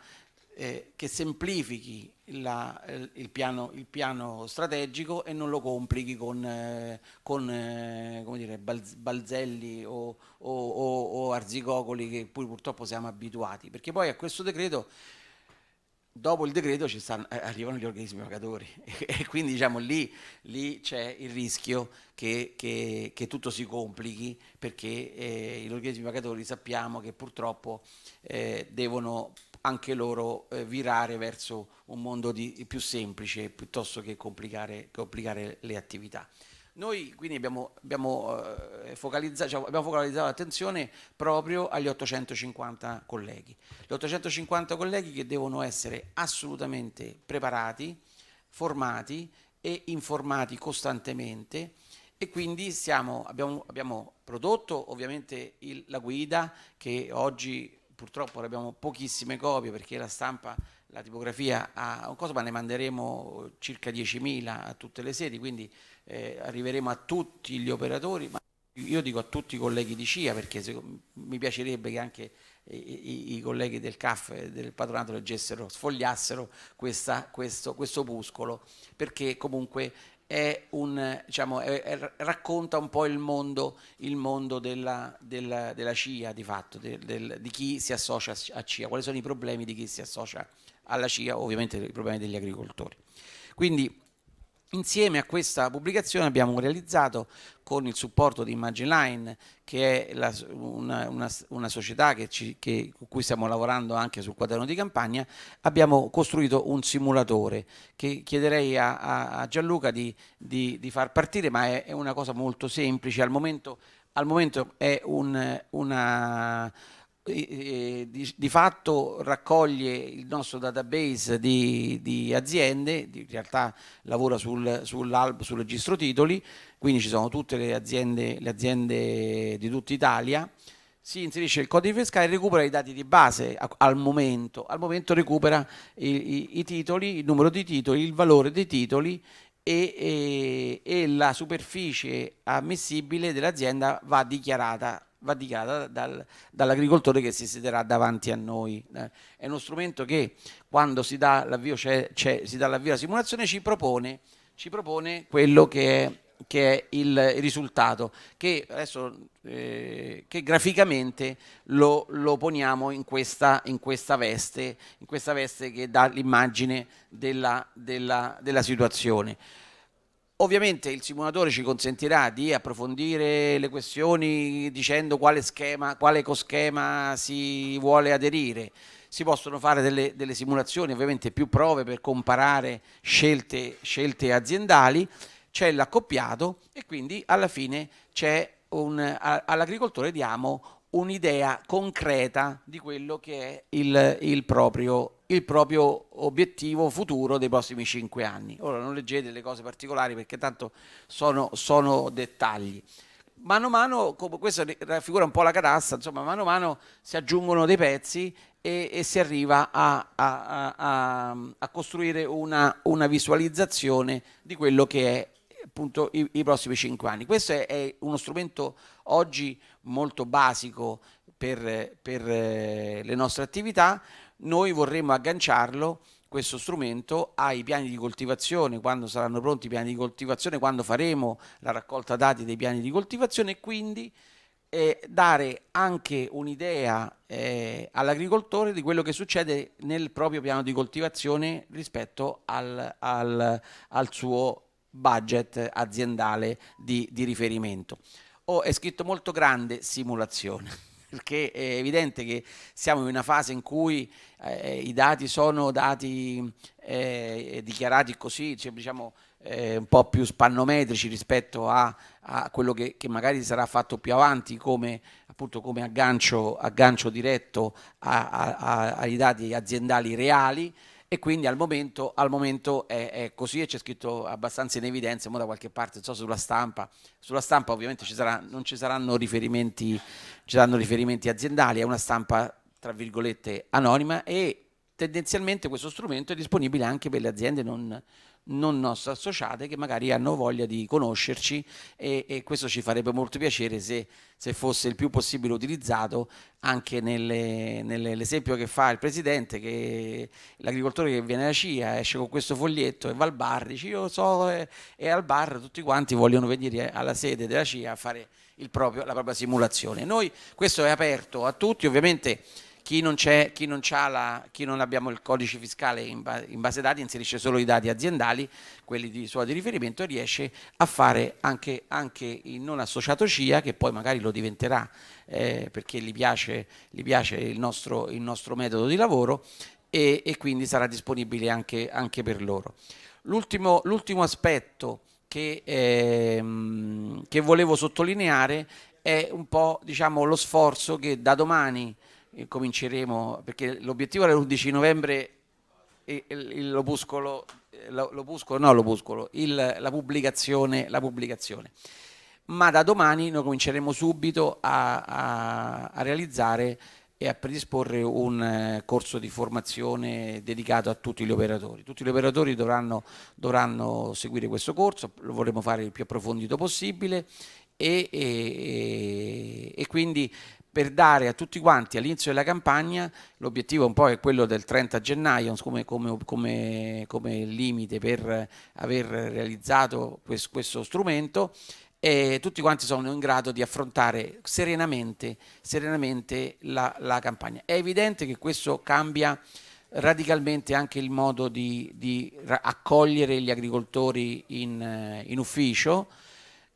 eh, che semplifichi la, eh, il, piano, il, piano, strategico e non lo complichi con, eh, con eh, dire, balzelli o, o, o, o arzigogoli che poi purtroppo siamo abituati, perché poi a questo decreto dopo il decreto ci stanno, eh, arrivano gli organismi pagatori e quindi diciamo lì, lì c'è il rischio che, che, che, tutto si complichi perché eh, gli organismi pagatori sappiamo che purtroppo eh, devono anche loro eh, virare verso un mondo di, più semplice piuttosto che complicare, complicare le attività. Noi quindi abbiamo, abbiamo, eh, focalizzato, cioè abbiamo, focalizzato, l'attenzione proprio agli 850 colleghi. Gli 850 colleghi che devono essere assolutamente preparati, formati e informati costantemente e quindi siamo, abbiamo, abbiamo, prodotto ovviamente il, la guida che oggi purtroppo ne abbiamo pochissime copie perché la stampa la tipografia a un cosa, ma ne manderemo circa 10.000 a tutte le sedi, quindi eh, arriveremo a tutti gli operatori, ma io dico a tutti i colleghi di CIA perché se, mi piacerebbe che anche i, i, i, colleghi del CAF e del patronato leggessero, sfogliassero questa, questo, questo opuscolo, perché comunque un, diciamo, è, è, racconta un po' il mondo, il mondo della, della, della, CIA di fatto, del, del, di chi si associa a CIA, quali sono i problemi di chi si associa a CIA alla CIA ovviamente i problemi degli agricoltori. Quindi Insieme a questa pubblicazione abbiamo realizzato con il supporto di Imagineline, che è la, una, una, una, società che ci, che, con cui stiamo lavorando anche sul quaderno di campagna, abbiamo costruito un simulatore che chiederei a, a Gianluca di, di, di, far partire, ma è, è, una cosa molto semplice. Al momento, al momento è un, una di, di, fatto raccoglie il nostro database di, di aziende, in realtà lavora sul, sul registro titoli, quindi ci sono tutte le aziende, le aziende di tutta Italia, si inserisce il codice fiscale e recupera i dati di base al momento, al momento recupera i, i, i titoli, il numero di titoli, il valore dei titoli e, e, e, la superficie ammissibile dell'azienda va dichiarata vaticata dal, dall'agricoltore che si siederà davanti a noi. Eh. È uno strumento che quando si dà l'avvio, c'è, c'è, si dà l'avvio alla simulazione ci propone, ci propone quello che è che è il risultato, che adesso eh, che graficamente lo, lo poniamo in questa, in questa, veste, in questa veste che dà l'immagine della, della, della situazione. Ovviamente il simulatore ci consentirà di approfondire le questioni dicendo quale, schema, quale coschema si vuole aderire. Si possono fare delle, delle simulazioni, ovviamente più prove per comparare scelte, scelte aziendali, c'è l'accoppiato e quindi alla fine all'agricoltore diamo un'idea concreta di quello che è il, il, proprio, il, proprio, obiettivo futuro dei prossimi cinque anni. Ora non leggete le cose particolari perché tanto sono, sono dettagli. Mano a mano, questa raffigura un po' la catasta, insomma, mano a mano si aggiungono dei pezzi e, e si arriva a, a, a, a costruire una, una visualizzazione di quello che è appunto, i, i, prossimi cinque anni. Questo è, è uno strumento oggi molto basico per, per eh, le nostre attività, noi vorremmo agganciarlo questo strumento ai piani di coltivazione, quando saranno pronti i piani di coltivazione, quando faremo la raccolta dati dei piani di coltivazione e quindi eh, dare anche un'idea eh, all'agricoltore di quello che succede nel proprio piano di coltivazione rispetto al, al, al suo budget aziendale di, di riferimento. O oh, è scritto molto grande simulazione perché è evidente che siamo in una fase in cui eh, i dati sono dati eh, dichiarati così, cioè, diciamo eh, un po' più spannometrici rispetto a, a quello che, che, magari sarà fatto più avanti come, appunto, come aggancio, aggancio diretto a, a, ai dati aziendali reali e quindi al momento, al momento è, è, così e c'è scritto abbastanza in evidenza, ma da qualche parte, non so sulla stampa, sulla stampa ovviamente ci sarà, non ci saranno riferimenti, ci saranno riferimenti aziendali, è una stampa tra virgolette anonima e tendenzialmente questo strumento è disponibile anche per le aziende non, non nostre associate che magari hanno voglia di conoscerci e, e questo ci farebbe molto piacere se, se, fosse il più possibile utilizzato anche nell'esempio nelle, che fa il presidente che l'agricoltore che viene alla CIA esce con questo foglietto e va al bar dice io so e, eh, e al bar tutti quanti vogliono venire alla sede della CIA a fare proprio, la propria simulazione noi questo è aperto a tutti ovviamente chi non, chi non, la, chi non abbiamo il codice fiscale in, ba in, base dati inserisce solo i dati aziendali, quelli di suo di riferimento e riesce a fare anche, anche il non associato CIA che poi magari lo diventerà eh, perché gli piace, gli piace il, nostro, il, nostro, metodo di lavoro e, e quindi sarà disponibile anche, anche per loro. L'ultimo, aspetto che, ehm, che, volevo sottolineare è un po' diciamo, lo sforzo che da domani cominceremo, perché l'obiettivo era l'11 novembre, l'opuscolo, eh, l'opuscolo, no l'opuscolo, il, la, pubblicazione, la pubblicazione. Ma da domani noi cominceremo subito a, a, a realizzare e a predisporre un eh, corso di formazione dedicato a tutti gli operatori. Tutti gli operatori dovranno, dovranno seguire questo corso, lo vorremmo fare il più approfondito possibile e, e, e quindi per dare a tutti quanti all'inizio della campagna, l'obiettivo un po' è quello del 30 gennaio come, come, come, come limite per aver realizzato questo, questo strumento, e tutti quanti sono in grado di affrontare serenamente, serenamente la, la, campagna. È evidente che questo cambia radicalmente anche il modo di, di accogliere gli agricoltori in, in ufficio,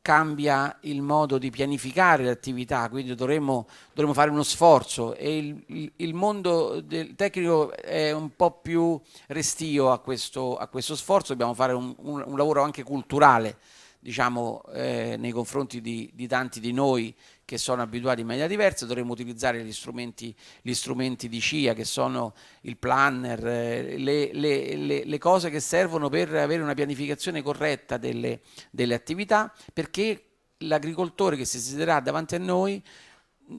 cambia il modo di pianificare le attività, quindi dovremmo, dovremmo fare uno sforzo e il, il, il mondo tecnico è un po' più restio a questo, a questo sforzo, dobbiamo fare un, un, un lavoro anche culturale diciamo, eh, nei confronti di, di tanti di noi che sono abituati in maniera diversa, dovremmo utilizzare gli strumenti, gli strumenti di CIA che sono il planner, eh, le, le, le, le, cose che servono per avere una pianificazione corretta delle, delle attività, perché l'agricoltore che si siederà davanti a noi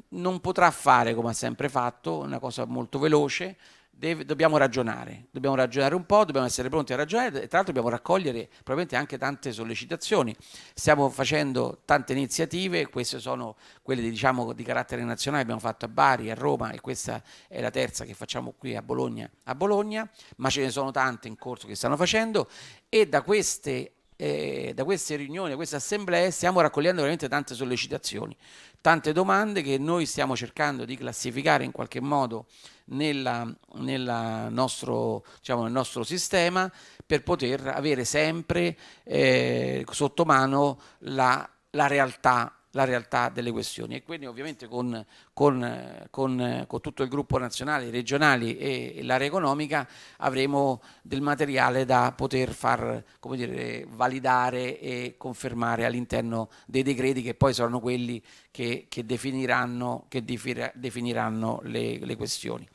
non potrà fare come ha sempre fatto, una cosa molto veloce, Deve, dobbiamo ragionare, dobbiamo ragionare un po', dobbiamo essere pronti a ragionare e tra l'altro dobbiamo raccogliere probabilmente anche tante sollecitazioni. Stiamo facendo tante iniziative, queste sono quelle di, diciamo, di carattere nazionale, abbiamo fatto a Bari, a Roma e questa è la terza che facciamo qui a Bologna, a Bologna ma ce ne sono tante in corso che stanno facendo e da queste eh, da queste riunioni, da queste assemblee, stiamo raccogliendo veramente tante sollecitazioni, tante domande che noi stiamo cercando di classificare in qualche modo nella, nella nostro, diciamo, nel nostro sistema per poter avere sempre eh, sotto mano la, la realtà la realtà delle questioni e quindi ovviamente con, con, con, con tutto il gruppo nazionale, regionali e, e l'area economica avremo del materiale da poter far dire, validare e confermare all'interno dei decreti che poi saranno quelli che, che definiranno, che definiranno le, le questioni.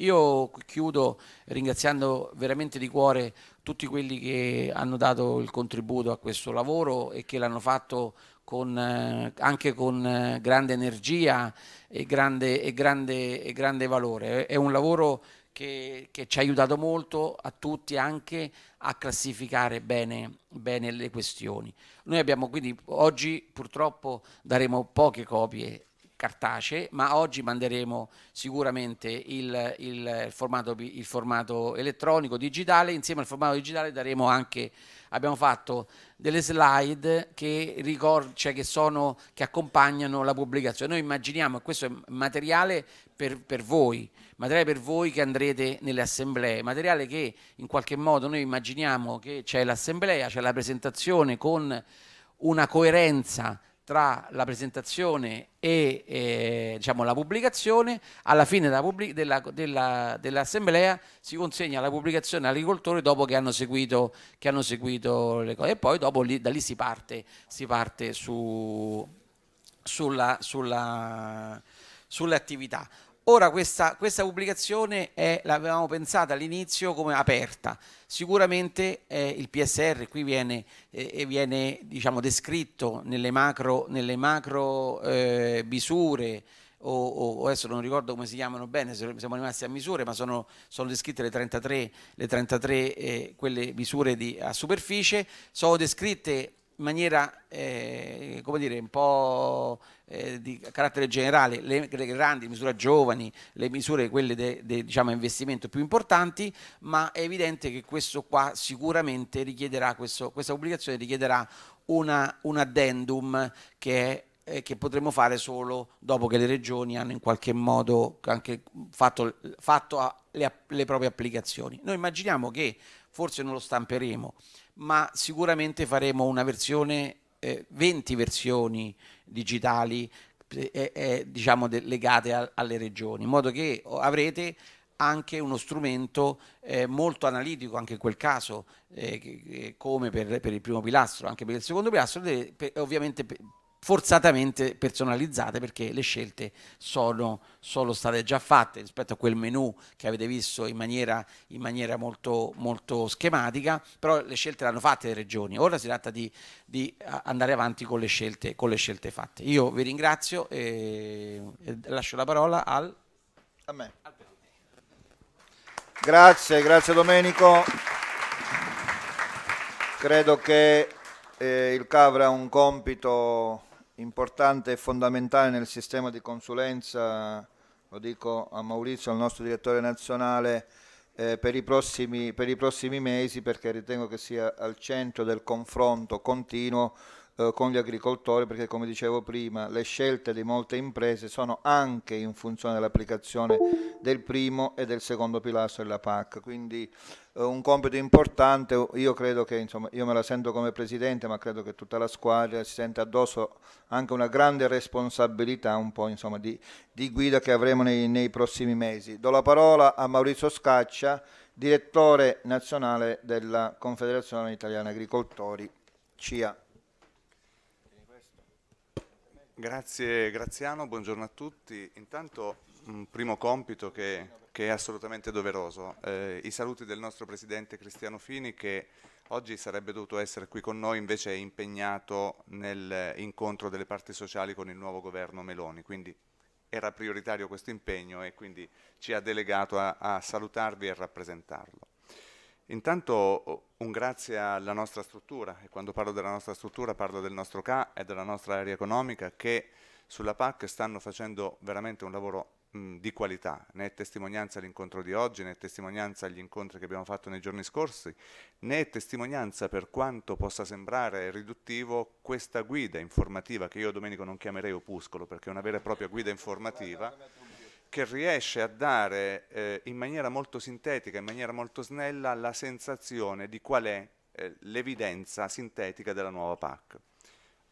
Io chiudo ringraziando veramente di cuore tutti quelli che hanno dato il contributo a questo lavoro e che l'hanno fatto con, eh, anche con eh, grande energia e grande, e, grande, e grande valore. È un lavoro che, che, ci ha aiutato molto a tutti anche a classificare bene, bene le questioni. Noi abbiamo quindi oggi purtroppo daremo poche copie cartacee, ma oggi manderemo sicuramente il, il, formato, il, formato, elettronico digitale, insieme al formato digitale daremo anche, abbiamo fatto delle slide che, ricord, cioè che, sono, che accompagnano la pubblicazione. Noi immaginiamo, questo è materiale per, per voi, materiale per voi che andrete nelle assemblee, materiale che in qualche modo noi immaginiamo che c'è l'assemblea, c'è la presentazione con una coerenza tra la presentazione e eh, diciamo, la pubblicazione, alla fine della pubblic della, della, dell'assemblea si consegna la pubblicazione all'agricoltore dopo che hanno, seguito, che hanno seguito, le cose e poi dopo lì, da lì si parte, si parte su, sulla, sulla, sulle attività. Ora questa, questa pubblicazione è, l'avevamo pensata all'inizio come aperta, sicuramente eh, il PSR qui viene, eh, viene diciamo, descritto nelle macro, nelle macro eh, misure, o, o, adesso non ricordo come si chiamano bene, siamo rimasti a misure, ma sono, sono descritte le 33, le 33 eh, quelle misure di, a superficie, sono descritte in maniera eh, come dire, un po' eh, di carattere generale, le, le grandi misure giovani, le misure quelle di diciamo, investimento più importanti, ma è evidente che questo qua sicuramente richiederà, questo, questa pubblicazione richiederà una, un addendum che è eh, che potremo fare solo dopo che le regioni hanno in qualche modo anche fatto, fatto le, le, proprie applicazioni. Noi immaginiamo che forse non lo stamperemo, ma sicuramente faremo una versione eh, 20 versioni digitali eh, eh, diciamo de- legate a- alle regioni, in modo che avrete anche uno strumento eh, molto analitico, anche in quel caso, eh, che, come per, per, il primo pilastro, anche per il secondo pilastro, deve, per, ovviamente per, forzatamente personalizzate perché le scelte sono, sono, state già fatte rispetto a quel menu che avete visto in maniera, in maniera molto, molto, schematica, però le scelte le hanno fatte le regioni, ora si tratta di, di andare avanti con le, scelte, con le, scelte, fatte. Io vi ringrazio e, lascio la parola al... A me. Grazie, grazie Domenico. Credo che eh, il CAV ha un compito importante e fondamentale nel sistema di consulenza, lo dico a Maurizio, al nostro direttore nazionale, eh, per, i prossimi, per i prossimi mesi perché ritengo che sia al centro del confronto continuo eh, con gli agricoltori perché come dicevo prima le scelte di molte imprese sono anche in funzione dell'applicazione del primo e del secondo pilastro della PAC, quindi eh, un compito importante, io credo che insomma, io me la sento come presidente ma credo che tutta la squadra si sente addosso anche una grande responsabilità un po' insomma, di, di, guida che avremo nei, nei prossimi mesi. Do la parola a Maurizio Scaccia direttore nazionale della Confederazione Italiana Agricoltori, CIA. Grazie Graziano, buongiorno a tutti. Intanto un primo compito che, che è assolutamente doveroso, eh, i saluti del nostro Presidente Cristiano Fini che oggi sarebbe dovuto essere qui con noi, invece è impegnato nell'incontro delle parti sociali con il nuovo governo Meloni, quindi era prioritario questo impegno e quindi ci ha delegato a, a salutarvi e a rappresentarlo. Intanto oh, un grazie alla nostra struttura, e quando parlo della nostra struttura parlo del nostro CA e della nostra area economica che sulla PAC stanno facendo veramente un lavoro mh, di qualità, ne è testimonianza l'incontro di oggi, né è testimonianza agli incontri che abbiamo fatto nei giorni scorsi, né è testimonianza per quanto possa sembrare riduttivo questa guida informativa che io Domenico non chiamerei opuscolo perché è una vera e propria guida informativa che riesce a dare eh, in maniera molto sintetica, in maniera molto snella, la sensazione di qual è eh, l'evidenza sintetica della nuova PAC.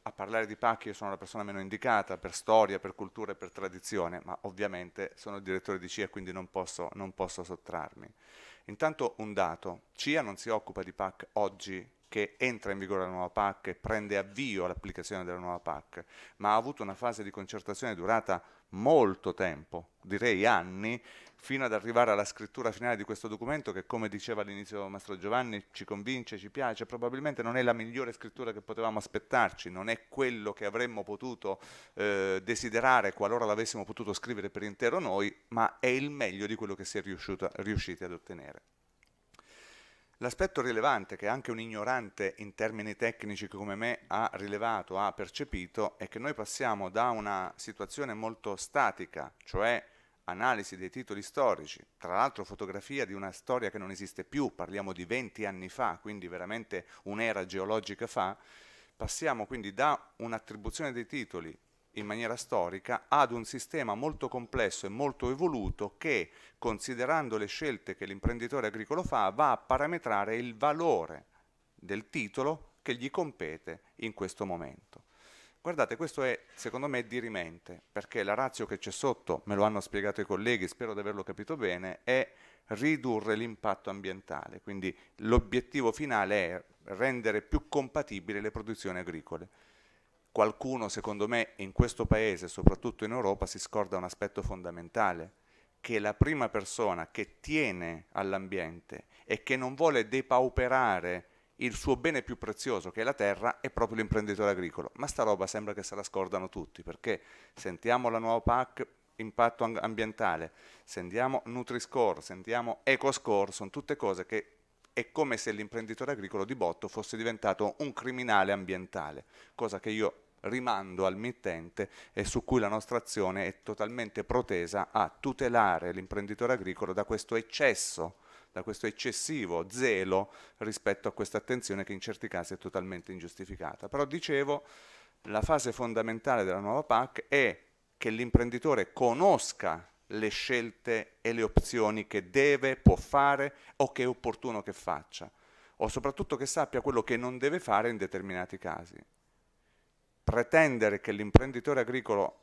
A parlare di PAC io sono la persona meno indicata per storia, per cultura e per tradizione, ma ovviamente sono direttore di CIA quindi non posso, non posso sottrarmi. Intanto un dato, CIA non si occupa di PAC oggi che entra in vigore la nuova PAC e prende avvio l'applicazione della nuova PAC, ma ha avuto una fase di concertazione durata molto tempo, direi anni, fino ad arrivare alla scrittura finale di questo documento che, come diceva all'inizio Mastro Giovanni, ci convince, ci piace, probabilmente non è la migliore scrittura che potevamo aspettarci, non è quello che avremmo potuto eh, desiderare qualora l'avessimo potuto scrivere per intero noi, ma è il meglio di quello che si è riuscito, riusciti ad ottenere. L'aspetto rilevante che anche un ignorante in termini tecnici come me ha rilevato, ha percepito, è che noi passiamo da una situazione molto statica, cioè analisi dei titoli storici, tra l'altro fotografia di una storia che non esiste più, parliamo di 20 anni fa, quindi veramente un'era geologica fa, passiamo quindi da un'attribuzione dei titoli in maniera storica ad un sistema molto complesso e molto evoluto che, considerando le scelte che l'imprenditore agricolo fa, va a parametrare il valore del titolo che gli compete in questo momento. Guardate, questo è, secondo me, dirimente, perché la razio che c'è sotto, me lo hanno spiegato i colleghi, spero di averlo capito bene, è ridurre l'impatto ambientale, quindi l'obiettivo finale è rendere più compatibili le produzioni agricole qualcuno, secondo me, in questo paese, soprattutto in Europa, si scorda un aspetto fondamentale, che la prima persona che tiene all'ambiente e che non vuole depauperare il suo bene più prezioso che è la terra è proprio l'imprenditore agricolo. Ma sta roba sembra che se la scordano tutti, perché sentiamo la nuova PAC impatto ambientale, sentiamo Nutri-Score, sentiamo Eco-Score, sono tutte cose che è come se l'imprenditore agricolo di Botto fosse diventato un criminale ambientale, cosa che io rimando al mittente e su cui la nostra azione è totalmente protesa a tutelare l'imprenditore agricolo da questo eccesso, da questo eccessivo zelo rispetto a questa attenzione che in certi casi è totalmente ingiustificata. Però dicevo, la fase fondamentale della nuova PAC è che l'imprenditore conosca le scelte e le opzioni che deve, può fare o che è opportuno che faccia o soprattutto che sappia quello che non deve fare in determinati casi pretendere che l'imprenditore agricolo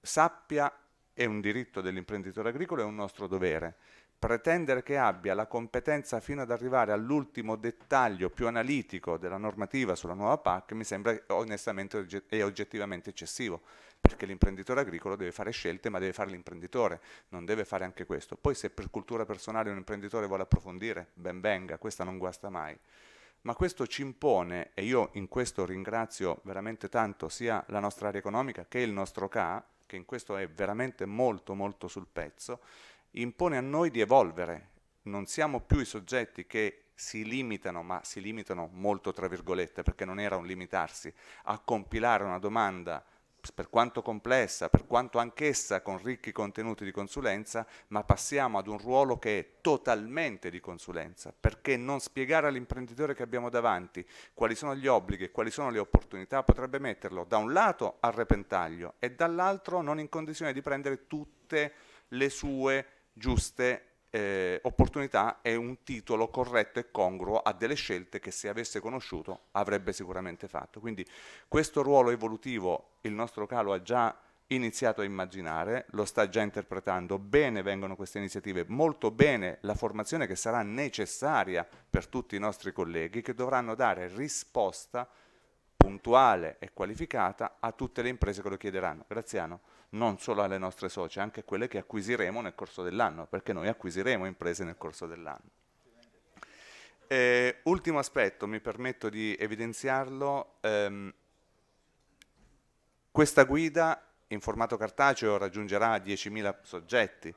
sappia è un diritto dell'imprenditore agricolo, è un nostro dovere. Pretendere che abbia la competenza fino ad arrivare all'ultimo dettaglio più analitico della normativa sulla nuova PAC mi sembra onestamente e oggettivamente eccessivo, perché l'imprenditore agricolo deve fare scelte, ma deve fare l'imprenditore, non deve fare anche questo. Poi se per cultura personale un imprenditore vuole approfondire, ben venga, questa non guasta mai ma questo ci impone, e io in questo ringrazio veramente tanto sia la nostra area economica che il nostro CA, che in questo è veramente molto molto sul pezzo, impone a noi di evolvere. Non siamo più i soggetti che si limitano, ma si limitano molto tra virgolette, perché non era un limitarsi, a compilare una domanda per quanto complessa, per quanto anch'essa con ricchi contenuti di consulenza, ma passiamo ad un ruolo che è totalmente di consulenza, perché non spiegare all'imprenditore che abbiamo davanti quali sono gli obblighi e quali sono le opportunità potrebbe metterlo da un lato a repentaglio e dall'altro non in condizione di prendere tutte le sue giuste eh, opportunità è un titolo corretto e congruo a delle scelte che se avesse conosciuto avrebbe sicuramente fatto. Quindi questo ruolo evolutivo il nostro calo ha già iniziato a immaginare, lo sta già interpretando, bene vengono queste iniziative, molto bene la formazione che sarà necessaria per tutti i nostri colleghi che dovranno dare risposta puntuale e qualificata a tutte le imprese che lo chiederanno. Graziano non solo alle nostre socie, anche a quelle che acquisiremo nel corso dell'anno, perché noi acquisiremo imprese nel corso dell'anno. Eh, ultimo aspetto, mi permetto di evidenziarlo, ehm, questa guida in formato cartaceo raggiungerà 10.000 soggetti,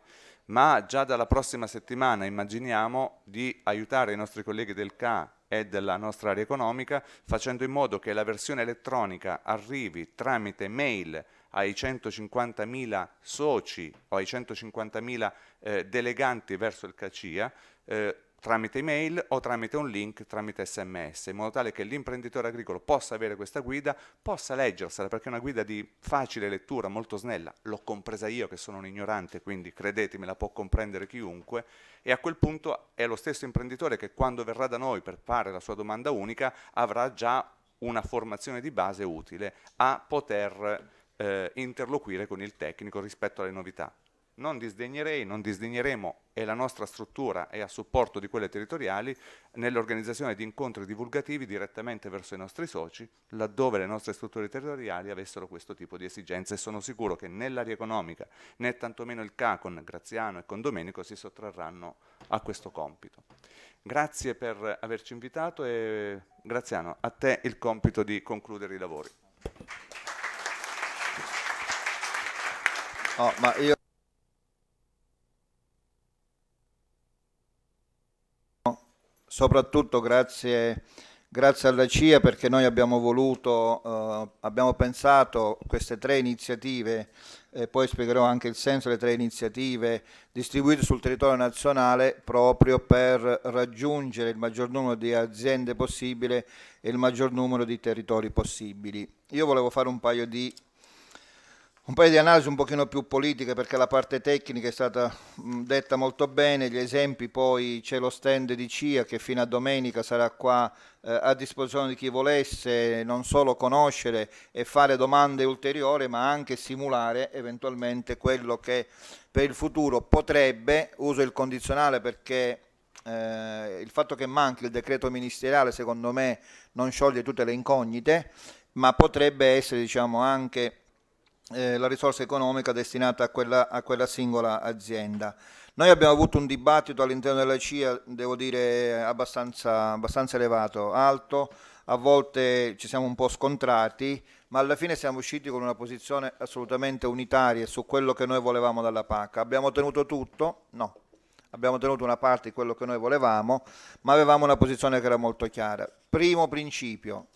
ma già dalla prossima settimana immaginiamo di aiutare i nostri colleghi del CA e della nostra area economica facendo in modo che la versione elettronica arrivi tramite mail ai 150.000 soci o ai 150.000 eh, deleganti verso il CACIA eh, tramite email o tramite un link, tramite sms, in modo tale che l'imprenditore agricolo possa avere questa guida, possa leggersela, perché è una guida di facile lettura, molto snella, l'ho compresa io che sono un ignorante, quindi credetemi, la può comprendere chiunque, e a quel punto è lo stesso imprenditore che quando verrà da noi per fare la sua domanda unica avrà già una formazione di base utile a poter eh, interloquire con il tecnico rispetto alle novità. Non disdegnerei, non disdegneremo, e la nostra struttura è a supporto di quelle territoriali, nell'organizzazione di incontri divulgativi direttamente verso i nostri soci, laddove le nostre strutture territoriali avessero questo tipo di esigenze e sono sicuro che nell'area economica né tantomeno il CACON, Graziano e Condomenico si sottrarranno a questo compito. Grazie per averci invitato e Graziano, a te il compito di concludere i lavori. Oh, ma io... Soprattutto grazie, grazie alla CIA perché noi abbiamo voluto, eh, abbiamo pensato queste tre iniziative, e poi spiegherò anche il senso delle tre iniziative distribuite sul territorio nazionale proprio per raggiungere il maggior numero di aziende possibile e il maggior numero di territori possibili. Io volevo fare un paio di un paio di analisi un pochino più politiche perché la parte tecnica è stata detta molto bene, gli esempi poi c'è lo stand di CIA che fino a domenica sarà qua eh, a disposizione di chi volesse non solo conoscere e fare domande ulteriori ma anche simulare eventualmente quello che per il futuro potrebbe, uso il condizionale perché eh, il fatto che manchi il decreto ministeriale secondo me non scioglie tutte le incognite ma potrebbe essere diciamo anche eh, la risorsa economica destinata a quella, a quella, singola azienda. Noi abbiamo avuto un dibattito all'interno della CIA, devo dire, abbastanza, abbastanza, elevato, alto, a volte ci siamo un po' scontrati, ma alla fine siamo usciti con una posizione assolutamente unitaria su quello che noi volevamo dalla PAC. Abbiamo tenuto tutto? No. Abbiamo tenuto una parte di quello che noi volevamo, ma avevamo una posizione che era molto chiara. Primo principio,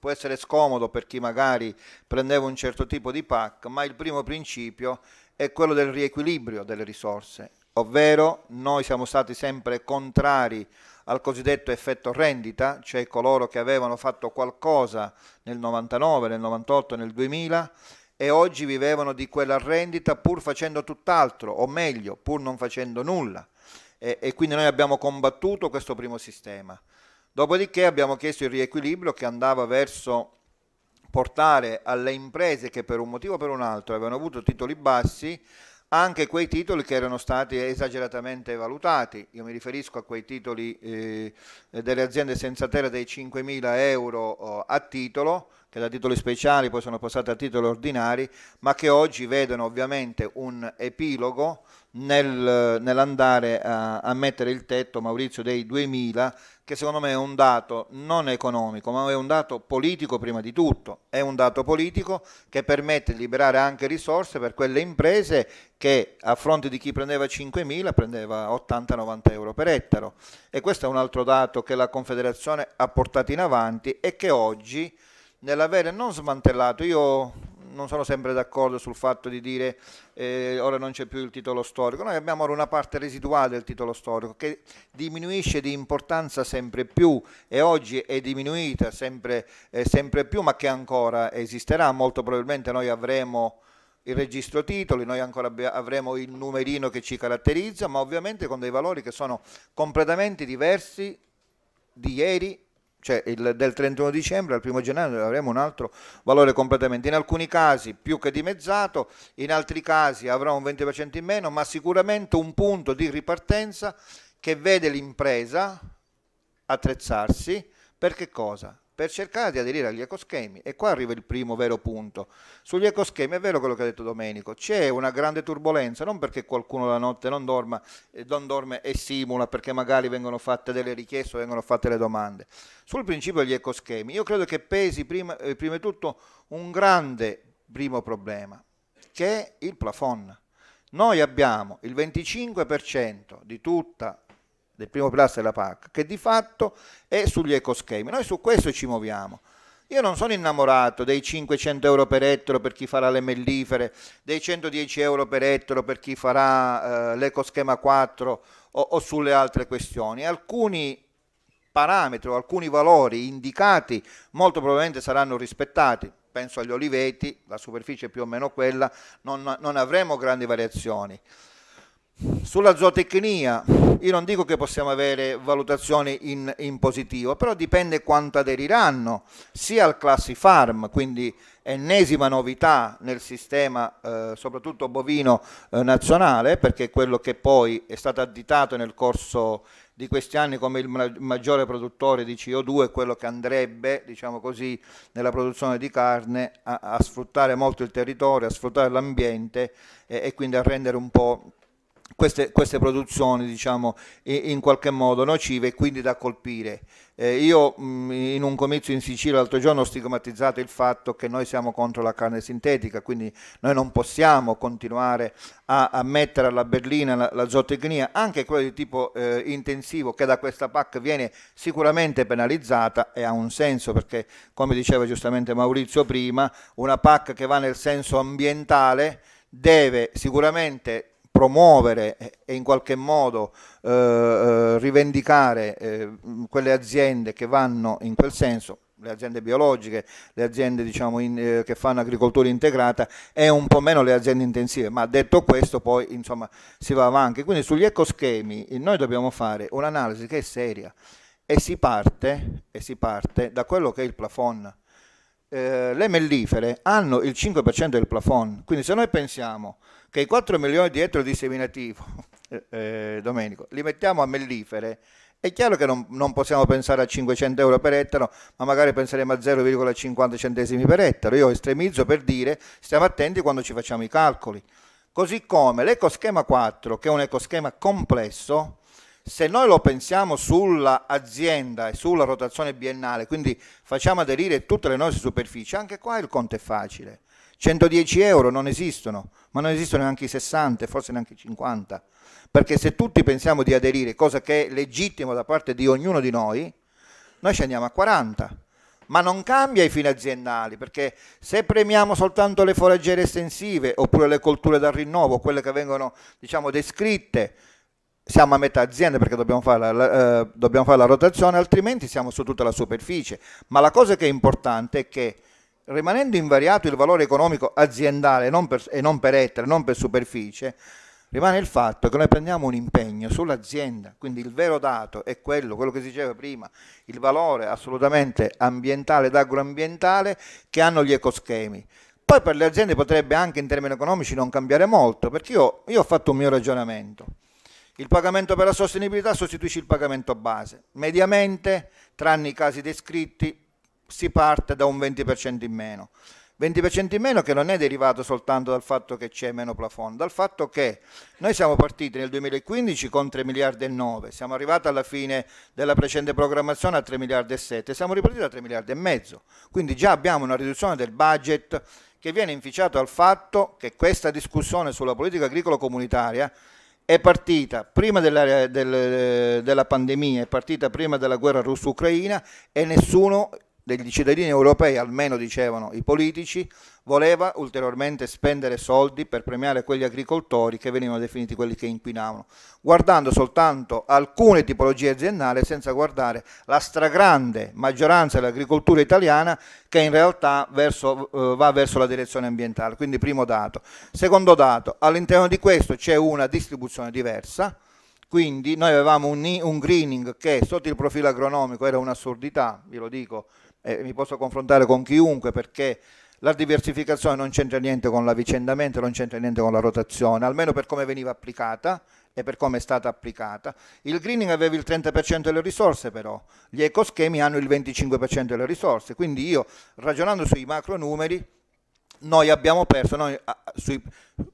può essere scomodo per chi magari prendeva un certo tipo di PAC, ma il primo principio è quello del riequilibrio delle risorse, ovvero noi siamo stati sempre contrari al cosiddetto effetto rendita, cioè coloro che avevano fatto qualcosa nel 99, nel 98, nel 2000 e oggi vivevano di quella rendita pur facendo tutt'altro, o meglio, pur non facendo nulla. E, e, quindi noi abbiamo combattuto questo primo sistema. Dopodiché abbiamo chiesto il riequilibrio che andava verso portare alle imprese che per un motivo o per un altro avevano avuto titoli bassi anche quei titoli che erano stati esageratamente valutati, io mi riferisco a quei titoli eh, delle aziende senza terra dei 5.000 euro eh, a titolo, che da titoli speciali poi sono passati a titoli ordinari, ma che oggi vedono ovviamente un epilogo nel, nell'andare a, a, mettere il tetto, Maurizio, dei 2.000 che secondo me è un dato non economico, ma è un dato politico prima di tutto, è un dato politico che permette di liberare anche risorse per quelle imprese che a fronte di chi prendeva 5.000 prendeva 80-90 euro per ettaro e questo è un altro dato che la Confederazione ha portato in avanti e che oggi nell'avere non smantellato, io non sono sempre d'accordo sul fatto di dire eh, ora non c'è più il titolo storico, noi abbiamo ora una parte residuale del titolo storico che diminuisce di importanza sempre più e oggi è diminuita sempre, eh, sempre più ma che ancora esisterà, molto probabilmente noi avremo il registro titoli, noi ancora avremo il numerino che ci caratterizza, ma ovviamente con dei valori che sono completamente diversi di ieri cioè il, del 31 dicembre al 1 gennaio avremo un altro valore completamente, in alcuni casi più che dimezzato, in altri casi avrà un 20% in meno, ma sicuramente un punto di ripartenza che vede l'impresa attrezzarsi per che cosa? per cercare di aderire agli ecoschemi. E qua arriva il primo vero punto. Sugli ecoschemi è vero quello che ha detto Domenico, c'è una grande turbolenza, non perché qualcuno la notte non, dorma, eh, non dorme e simula, perché magari vengono fatte delle richieste, o vengono fatte le domande. Sul principio degli ecoschemi, io credo che pesi prima, eh, prima di tutto un grande primo problema, che è il plafond. Noi abbiamo il 25% di tutta del primo pilastro della PAC, che di fatto è sugli ecoschemi. Noi su questo ci muoviamo. Io non sono innamorato dei 500 euro per ettaro per chi farà le mellifere, dei 110 euro per ettaro per chi farà eh, l'ecoschema 4 o, o, sulle altre questioni. Alcuni parametri o alcuni valori indicati molto probabilmente saranno rispettati. Penso agli oliveti, la superficie è più o meno quella, non, non avremo grandi variazioni. Sulla zootecnia io non dico che possiamo avere valutazioni in, in, positivo, però dipende quanto aderiranno sia al Classi Farm, quindi ennesima novità nel sistema eh, soprattutto bovino eh, nazionale, perché è quello che poi è stato additato nel corso di questi anni come il maggiore produttore di CO2 è quello che andrebbe, diciamo così, nella produzione di carne a, a sfruttare molto il territorio, a sfruttare l'ambiente eh, e quindi a rendere un po' queste, queste, produzioni diciamo, in qualche modo nocive e quindi da colpire. Eh, io mh, mm, in un comizio in Sicilia l'altro giorno ho stigmatizzato il fatto che noi siamo contro la carne sintetica, quindi noi non possiamo continuare a, a mettere alla berlina la, la, zootecnia, anche quella di tipo eh, intensivo che da questa PAC viene sicuramente penalizzata e ha un senso perché come diceva giustamente Maurizio prima, una PAC che va nel senso ambientale deve sicuramente promuovere e in qualche modo eh, eh, rivendicare eh, quelle aziende che vanno in quel senso, le aziende biologiche, le aziende diciamo, in, eh, che fanno agricoltura integrata e un po' meno le aziende intensive, ma detto questo poi insomma, si va avanti. Quindi sugli ecoschemi noi dobbiamo fare un'analisi che è seria e si parte, e si parte da quello che è il plafond eh, le mellifere hanno il 5% del plafond, quindi se noi pensiamo che i 4 milioni di ettari di seminativo, eh, eh, Domenico, li mettiamo a mellifere, è chiaro che non, non, possiamo pensare a 500 euro per ettaro, ma magari penseremo a 0,50 centesimi per ettaro. Io estremizzo per dire stiamo attenti quando ci facciamo i calcoli. Così come l'ecoschema 4, che è un ecoschema complesso, se noi lo pensiamo sull'azienda e sulla rotazione biennale, quindi facciamo aderire tutte le nostre superfici, anche qua il conto è facile. 110 euro non esistono, ma non esistono neanche i 60, forse neanche i 50, perché se tutti pensiamo di aderire, cosa che è legittimo da parte di ognuno di noi, noi ci andiamo a 40 ma non cambia i fini aziendali, perché se premiamo soltanto le foraggere estensive oppure le colture da rinnovo, quelle che vengono diciamo, descritte, siamo a metà azienda perché dobbiamo fare, la, la, eh, dobbiamo fare la rotazione, altrimenti siamo su tutta la superficie. Ma la cosa che è importante è che rimanendo invariato il valore economico aziendale non per, e non per ettaro, non per superficie, rimane il fatto che noi prendiamo un impegno sull'azienda, quindi il vero dato è quello, quello che si diceva prima, il valore assolutamente ambientale ed agroambientale che hanno gli ecoschemi. Poi per le aziende potrebbe anche in termini economici non cambiare molto, perché io, io ho fatto un mio ragionamento. Il pagamento per la sostenibilità sostituisce il pagamento base. Mediamente, tranne i casi descritti, si parte da un 20% in meno. 20% in meno che non è derivato soltanto dal fatto che c'è meno plafond, dal fatto che noi siamo partiti nel 2015 con 3 miliardi e 9, siamo arrivati alla fine della precedente programmazione a 3 miliardi e 7, siamo ripartiti da 3 miliardi e mezzo, quindi già abbiamo una riduzione del budget che viene inficiato al fatto che questa discussione sulla politica agricola comunitaria è partita prima della, del, della pandemia, è partita prima della guerra russo-ucraina e nessuno degli cittadini europei, almeno dicevano i politici, voleva ulteriormente spendere soldi per premiare quegli agricoltori che venivano definiti quelli che inquinavano, guardando soltanto alcune tipologie aziendali senza guardare la stragrande maggioranza dell'agricoltura italiana che in realtà verso, eh, va verso la direzione ambientale. Quindi primo dato. Secondo dato, all'interno di questo c'è una distribuzione diversa, quindi noi avevamo un, un greening che sotto il profilo agronomico era un'assurdità, vi lo dico, e mi posso confrontare con chiunque perché la diversificazione non c'entra niente con l'avvicendamento, non c'entra niente con la rotazione, almeno per come veniva applicata e per come è stata applicata. Il greening aveva il 30% delle risorse però, gli ecoschemi hanno il 25% delle risorse, quindi io ragionando sui macronumeri noi abbiamo perso, noi, sui,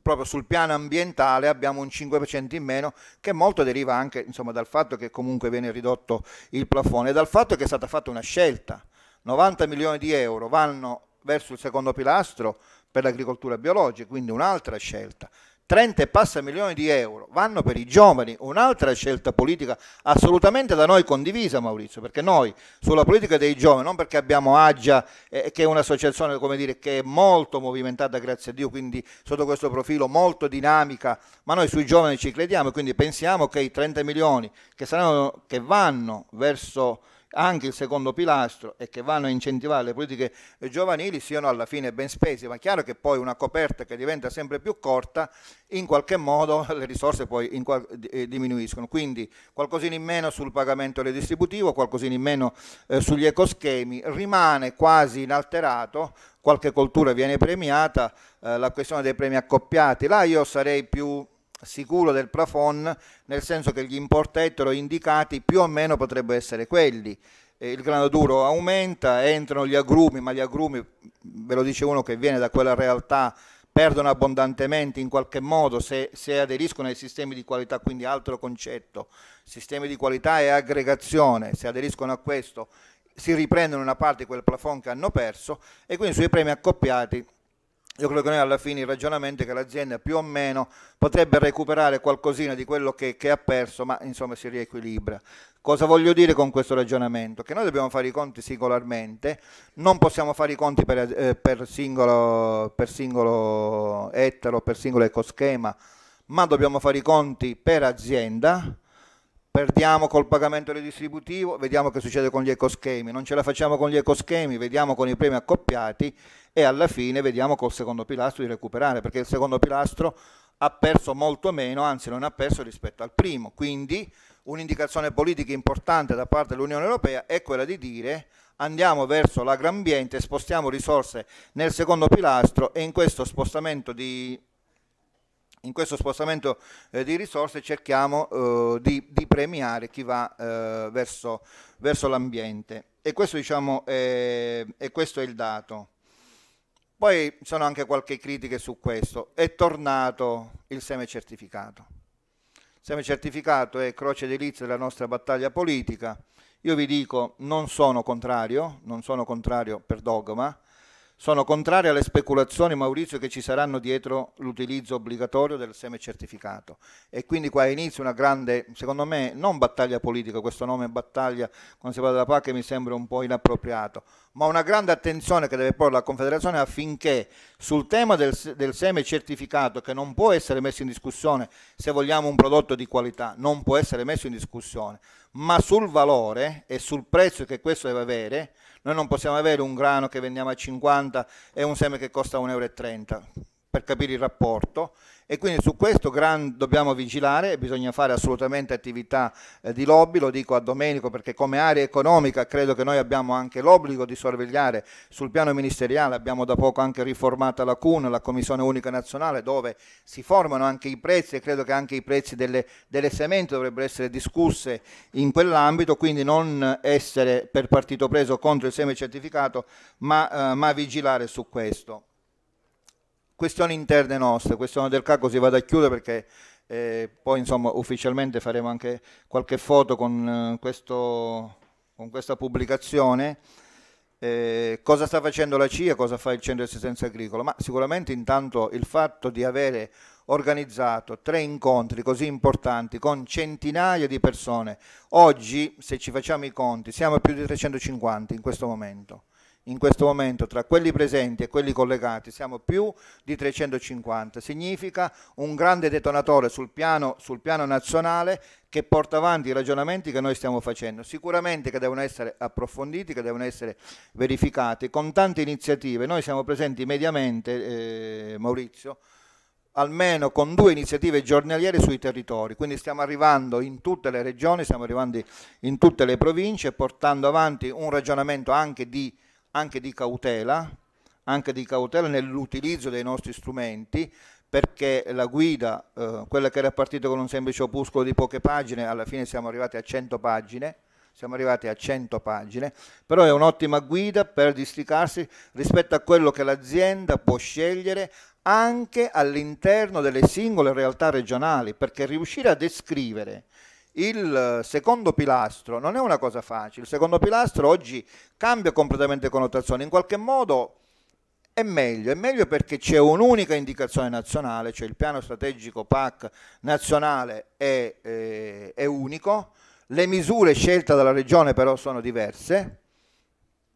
proprio sul piano ambientale abbiamo un 5% in meno che molto deriva anche insomma, dal fatto che comunque viene ridotto il plafone e dal fatto che è stata fatta una scelta 90 milioni di euro vanno verso il secondo pilastro per l'agricoltura biologica, quindi un'altra scelta. 30 e passa milioni di euro vanno per i giovani, un'altra scelta politica assolutamente da noi condivisa Maurizio, perché noi sulla politica dei giovani, non perché abbiamo Agia eh, che è un'associazione dire, che è molto movimentata grazie a Dio, quindi sotto questo profilo molto dinamica, ma noi sui giovani ci crediamo e quindi pensiamo che i 30 milioni che, saranno, che vanno verso anche il secondo pilastro e che vanno a incentivare le politiche giovanili siano alla fine ben spesi, ma è chiaro che poi una coperta che diventa sempre più corta, in qualche modo le risorse poi eh, diminuiscono, quindi qualcosina in meno sul pagamento redistributivo, qualcosina in meno eh, sugli ecoschemi, rimane quasi inalterato qualche coltura viene premiata, eh, la questione dei premi accoppiati, là io sarei più sicuro del plafond, nel senso che gli importettero indicati più o meno potrebbero essere quelli. Eh, il grano duro aumenta, entrano gli agrumi, ma gli agrumi, ve lo dice uno che viene da quella realtà, perdono abbondantemente in qualche modo se, se aderiscono ai sistemi di qualità, quindi altro concetto. Sistemi di qualità e aggregazione, se aderiscono a questo si riprendono una parte di quel plafond che hanno perso e quindi sui premi accoppiati io credo che noi alla fine il ragionamento è che l'azienda più o meno potrebbe recuperare qualcosina di quello che, che, ha perso, ma insomma si riequilibra. Cosa voglio dire con questo ragionamento? Che noi dobbiamo fare i conti singolarmente, non possiamo fare i conti per, eh, per, singolo, per singolo ettaro, per singolo ecoschema, ma dobbiamo fare i conti per azienda, perdiamo col pagamento redistributivo, vediamo che succede con gli ecoschemi, non ce la facciamo con gli ecoschemi, vediamo con i premi accoppiati e alla fine vediamo col secondo pilastro di recuperare, perché il secondo pilastro ha perso molto meno, anzi non ha perso rispetto al primo. Quindi un'indicazione politica importante da parte dell'Unione Europea è quella di dire andiamo verso l'agroambiente, spostiamo risorse nel secondo pilastro e in questo spostamento di, questo spostamento, eh, di risorse cerchiamo eh, di, di, premiare chi va eh, verso, verso l'ambiente. E questo, diciamo, è, e questo è il dato. Poi ci sono anche qualche critica su questo. È tornato il seme certificato. Il seme certificato è croce edilizia della nostra battaglia politica. Io vi dico, non sono contrario, non sono contrario per dogma, sono contrario alle speculazioni, Maurizio, che ci saranno dietro l'utilizzo obbligatorio del seme certificato. E quindi qua inizia una grande, secondo me, non battaglia politica, questo nome battaglia quando si parla della PAC mi sembra un po' inappropriato, ma una grande attenzione che deve porre la Confederazione affinché sul tema del, del seme certificato, che non può essere messo in discussione se vogliamo un prodotto di qualità, non può essere messo in discussione, ma sul valore e sul prezzo che questo deve avere, noi non possiamo avere un grano che vendiamo a 50 e un seme che costa 1,30 euro per capire il rapporto e quindi su questo gran, dobbiamo vigilare, bisogna fare assolutamente attività eh, di lobby, lo dico a Domenico perché come area economica credo che noi abbiamo anche l'obbligo di sorvegliare sul piano ministeriale, abbiamo da poco anche riformata la CUN, la Commissione Unica Nazionale, dove si formano anche i prezzi e credo che anche i prezzi delle, delle semente dovrebbero essere discusse in quell'ambito, quindi non essere per partito preso contro il seme certificato, ma, eh, ma vigilare su questo questioni interne nostre, questione del CAC, così vado a chiudere perché eh, poi insomma ufficialmente faremo anche qualche foto con, eh, questo, con questa pubblicazione. Eh, cosa sta facendo la CIA, cosa fa il centro di assistenza agricola, ma sicuramente intanto il fatto di avere organizzato tre incontri così importanti con centinaia di persone, oggi se ci facciamo i conti siamo a più di 350 in questo momento, in questo momento tra quelli presenti e quelli collegati siamo più di 350, significa un grande detonatore sul piano, sul piano, nazionale che porta avanti i ragionamenti che noi stiamo facendo, sicuramente che devono essere approfonditi, che devono essere verificati, con tante iniziative, noi siamo presenti mediamente, eh, Maurizio, almeno con due iniziative giornaliere sui territori, quindi stiamo arrivando in tutte le regioni, stiamo arrivando in tutte le province, portando avanti un ragionamento anche di anche di cautela, anche di cautela nell'utilizzo dei nostri strumenti, perché la guida, eh, quella che era partita con un semplice opuscolo di poche pagine, alla fine siamo arrivati a 100 pagine, siamo arrivati a 100 pagine, però è un'ottima guida per districarsi rispetto a quello che l'azienda può scegliere anche all'interno delle singole realtà regionali, perché riuscire a descrivere il secondo pilastro non è una cosa facile, il secondo pilastro oggi cambia completamente connotazione, in qualche modo è meglio, è meglio perché c'è un'unica indicazione nazionale, cioè il piano strategico PAC nazionale è, è, eh, è unico, le misure scelte dalla regione però sono diverse,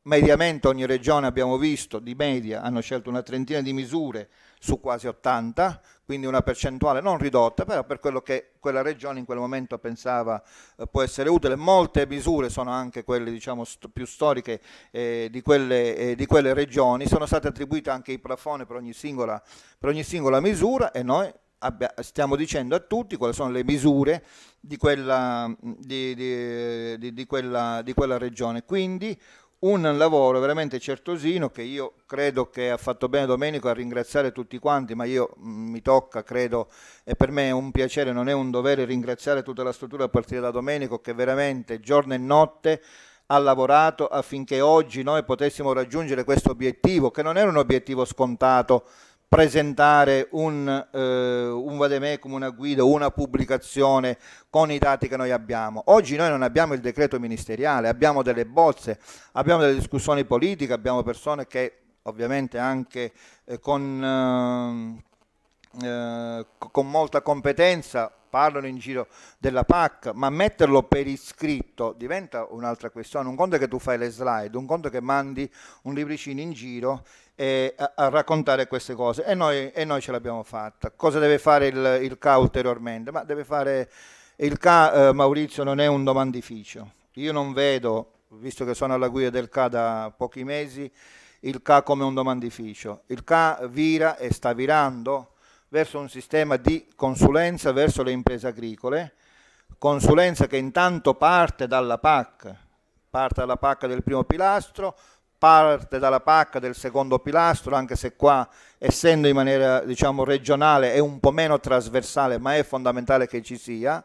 mediamente ogni regione abbiamo visto di media hanno scelto una trentina di misure su quasi 80, quindi una percentuale non ridotta, però per quello che quella regione in quel momento pensava eh, può essere utile. Molte misure sono anche quelle diciamo, st più storiche eh, di, quelle, eh, di, quelle, regioni, sono state attribuite anche i plafone per ogni singola, per ogni singola misura e noi Abbia, stiamo dicendo a tutti quali sono le misure di quella, di, di, di, quella, di quella regione. Quindi un lavoro veramente certosino che io credo che ha fatto bene Domenico a ringraziare tutti quanti, ma io mm, mi tocca, credo, e per me è un piacere, non è un dovere ringraziare tutta la struttura a partire da Domenico che veramente giorno e notte ha lavorato affinché oggi noi potessimo raggiungere questo obiettivo, che non era un obiettivo scontato presentare un, eh, un vademecum, una guida, una pubblicazione con i dati che noi abbiamo. Oggi noi non abbiamo il decreto ministeriale, abbiamo delle bozze, abbiamo delle discussioni politiche, abbiamo persone che ovviamente anche eh, con, eh, eh con molta competenza parlano in giro della PAC, ma metterlo per iscritto diventa un'altra questione. Un conto è che tu fai le slide, un conto è che mandi un libricino in giro eh, a, a, raccontare queste cose e noi, e noi ce l'abbiamo fatta. Cosa deve fare il, il CA ulteriormente? Ma deve fare il CA, eh, Maurizio, non è un domandificio. Io non vedo, visto che sono alla guida del CA da pochi mesi, il CA come un domandificio. Il CA vira e sta virando verso un sistema di consulenza verso le imprese agricole, consulenza che intanto parte dalla PAC, parte dalla PAC del primo pilastro, parte dalla PAC del secondo pilastro, anche se qua, essendo in maniera diciamo, regionale, è un po' meno trasversale, ma è fondamentale che ci sia.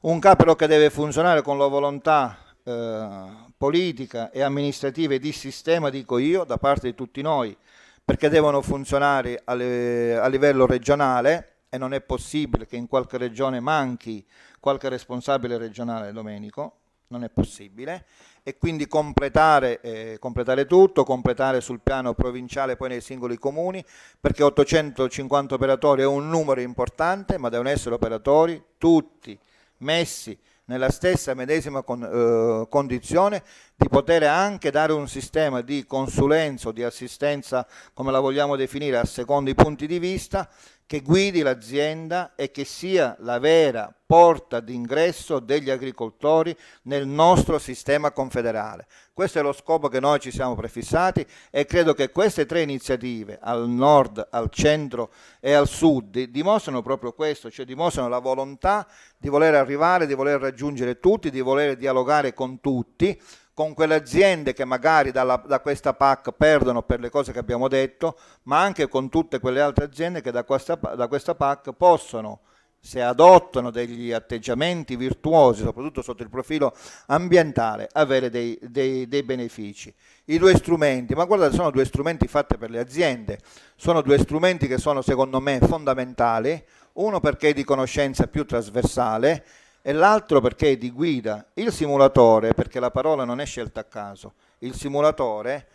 Un capro che deve funzionare con la volontà eh, politica e amministrativa e di sistema, dico io, da parte di tutti noi, perché devono funzionare alle, a livello regionale e non è possibile che in qualche regione manchi qualche responsabile regionale, Domenico, non è possibile e quindi completare, eh, completare, tutto, completare sul piano provinciale poi nei singoli comuni, perché 850 operatori è un numero importante, ma devono essere operatori tutti messi nella stessa medesima con, eh, condizione di poter anche dare un sistema di consulenza o di assistenza, come la vogliamo definire, a secondo i punti di vista, che guidi l'azienda e che sia la vera porta d'ingresso degli agricoltori nel nostro sistema confederale. Questo è lo scopo che noi ci siamo prefissati e credo che queste tre iniziative al nord, al centro e al sud dimostrano proprio questo, cioè dimostrano la volontà di voler arrivare, di voler raggiungere tutti, di voler dialogare con tutti con quelle aziende che magari dalla, da questa PAC perdono per le cose che abbiamo detto, ma anche con tutte quelle altre aziende che da questa, da questa PAC possono se adottano degli atteggiamenti virtuosi, soprattutto sotto il profilo ambientale, avere dei, dei, dei, benefici. I due strumenti, ma guardate, sono due strumenti fatti per le aziende, sono due strumenti che sono secondo me fondamentali, uno perché è di conoscenza più trasversale e l'altro perché è di guida. Il simulatore, perché la parola non è scelta a caso, il simulatore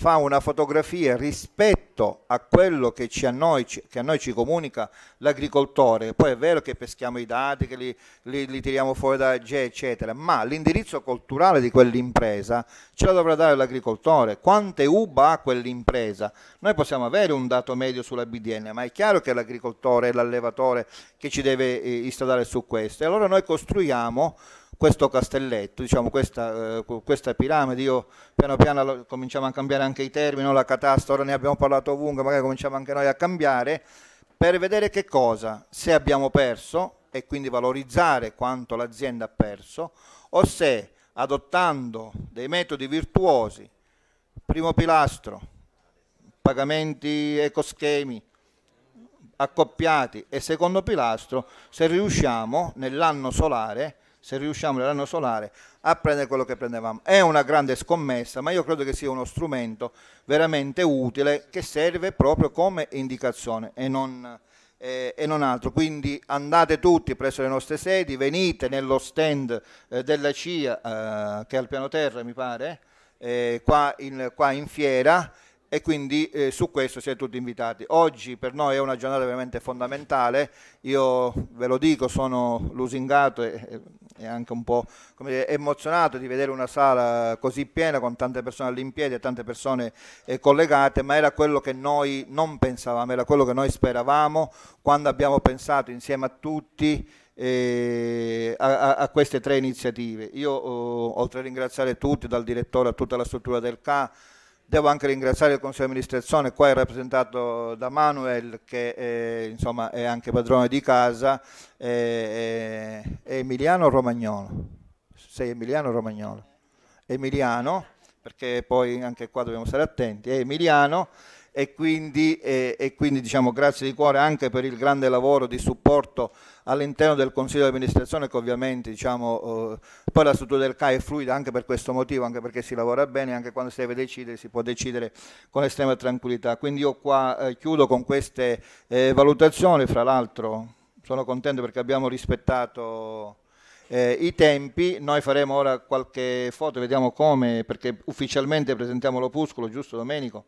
fa una fotografia rispetto a quello che, a noi, che a noi ci comunica l'agricoltore. Poi è vero che peschiamo i dati, che li, li, li tiriamo fuori da G, eccetera, ma l'indirizzo culturale di quell'impresa ce la dovrà dare l'agricoltore. Quante uba ha quell'impresa? Noi possiamo avere un dato medio sulla BDN, ma è chiaro che è l'agricoltore, è l'allevatore che ci deve eh, istradare su questo. E allora noi costruiamo questo castelletto, diciamo, questa, eh, questa, piramide, io piano piano cominciamo a cambiare anche i termini, no? la catastrofe, ora ne abbiamo parlato ovunque, magari cominciamo anche noi a cambiare, per vedere che cosa, se abbiamo perso e quindi valorizzare quanto l'azienda ha perso, o se adottando dei metodi virtuosi, primo pilastro, pagamenti ecoschemi, accoppiati e secondo pilastro, se riusciamo nell'anno solare se riusciamo nell'anno solare a prendere quello che prendevamo. È una grande scommessa, ma io credo che sia uno strumento veramente utile che serve proprio come indicazione e non, eh, e non altro. Quindi andate tutti presso le nostre sedi, venite nello stand eh, della CIA eh, che è al piano terra, mi pare, eh, qua in, qua in fiera e quindi eh, su questo siete tutti invitati. Oggi per noi è una giornata veramente fondamentale, io ve lo dico, sono lusingato e, eh, è anche un po' dire, emozionato di vedere una sala così piena con tante persone all'impiede e tante persone eh, collegate, ma era quello che noi non pensavamo, era quello che noi speravamo quando abbiamo pensato insieme a tutti eh, a, a, queste tre iniziative. Io eh, oltre a ringraziare tutti, dal direttore a tutta la struttura del CA, Devo anche ringraziare il Consiglio di amministrazione, qua è rappresentato da Manuel che è, eh, insomma, è anche padrone di casa, è, eh, è eh, Emiliano Romagnolo, sei Emiliano Romagnolo, Emiliano, perché poi anche qua dobbiamo stare attenti, è Emiliano e quindi, e, e quindi diciamo, grazie di cuore anche per il grande lavoro di supporto all'interno del Consiglio di amministrazione che ovviamente diciamo, eh, poi la struttura del CAI è fluida anche per questo motivo, anche perché si lavora bene, anche quando si deve decidere si può decidere con estrema tranquillità. Quindi io qua eh, chiudo con queste eh, valutazioni, fra l'altro sono contento perché abbiamo rispettato... Eh, i tempi, noi faremo ora qualche foto, vediamo come, perché ufficialmente presentiamo l'opuscolo, giusto Domenico?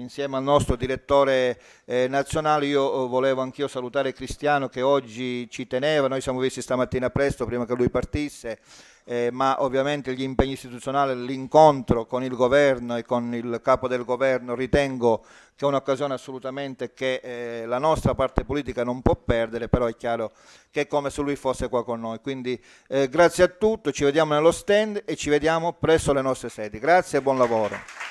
insieme al nostro direttore eh, nazionale. Io eh, volevo anch'io salutare Cristiano che oggi ci teneva, noi siamo visti stamattina presto prima che lui partisse, eh, ma ovviamente gli impegni istituzionali, l'incontro con il governo e con il capo del governo ritengo che è un'occasione assolutamente che eh, la nostra parte politica non può perdere, però è chiaro che è come se lui fosse qua con noi. Quindi eh, grazie a tutto, ci vediamo nello stand e ci vediamo presso le nostre sedi. Grazie e buon lavoro.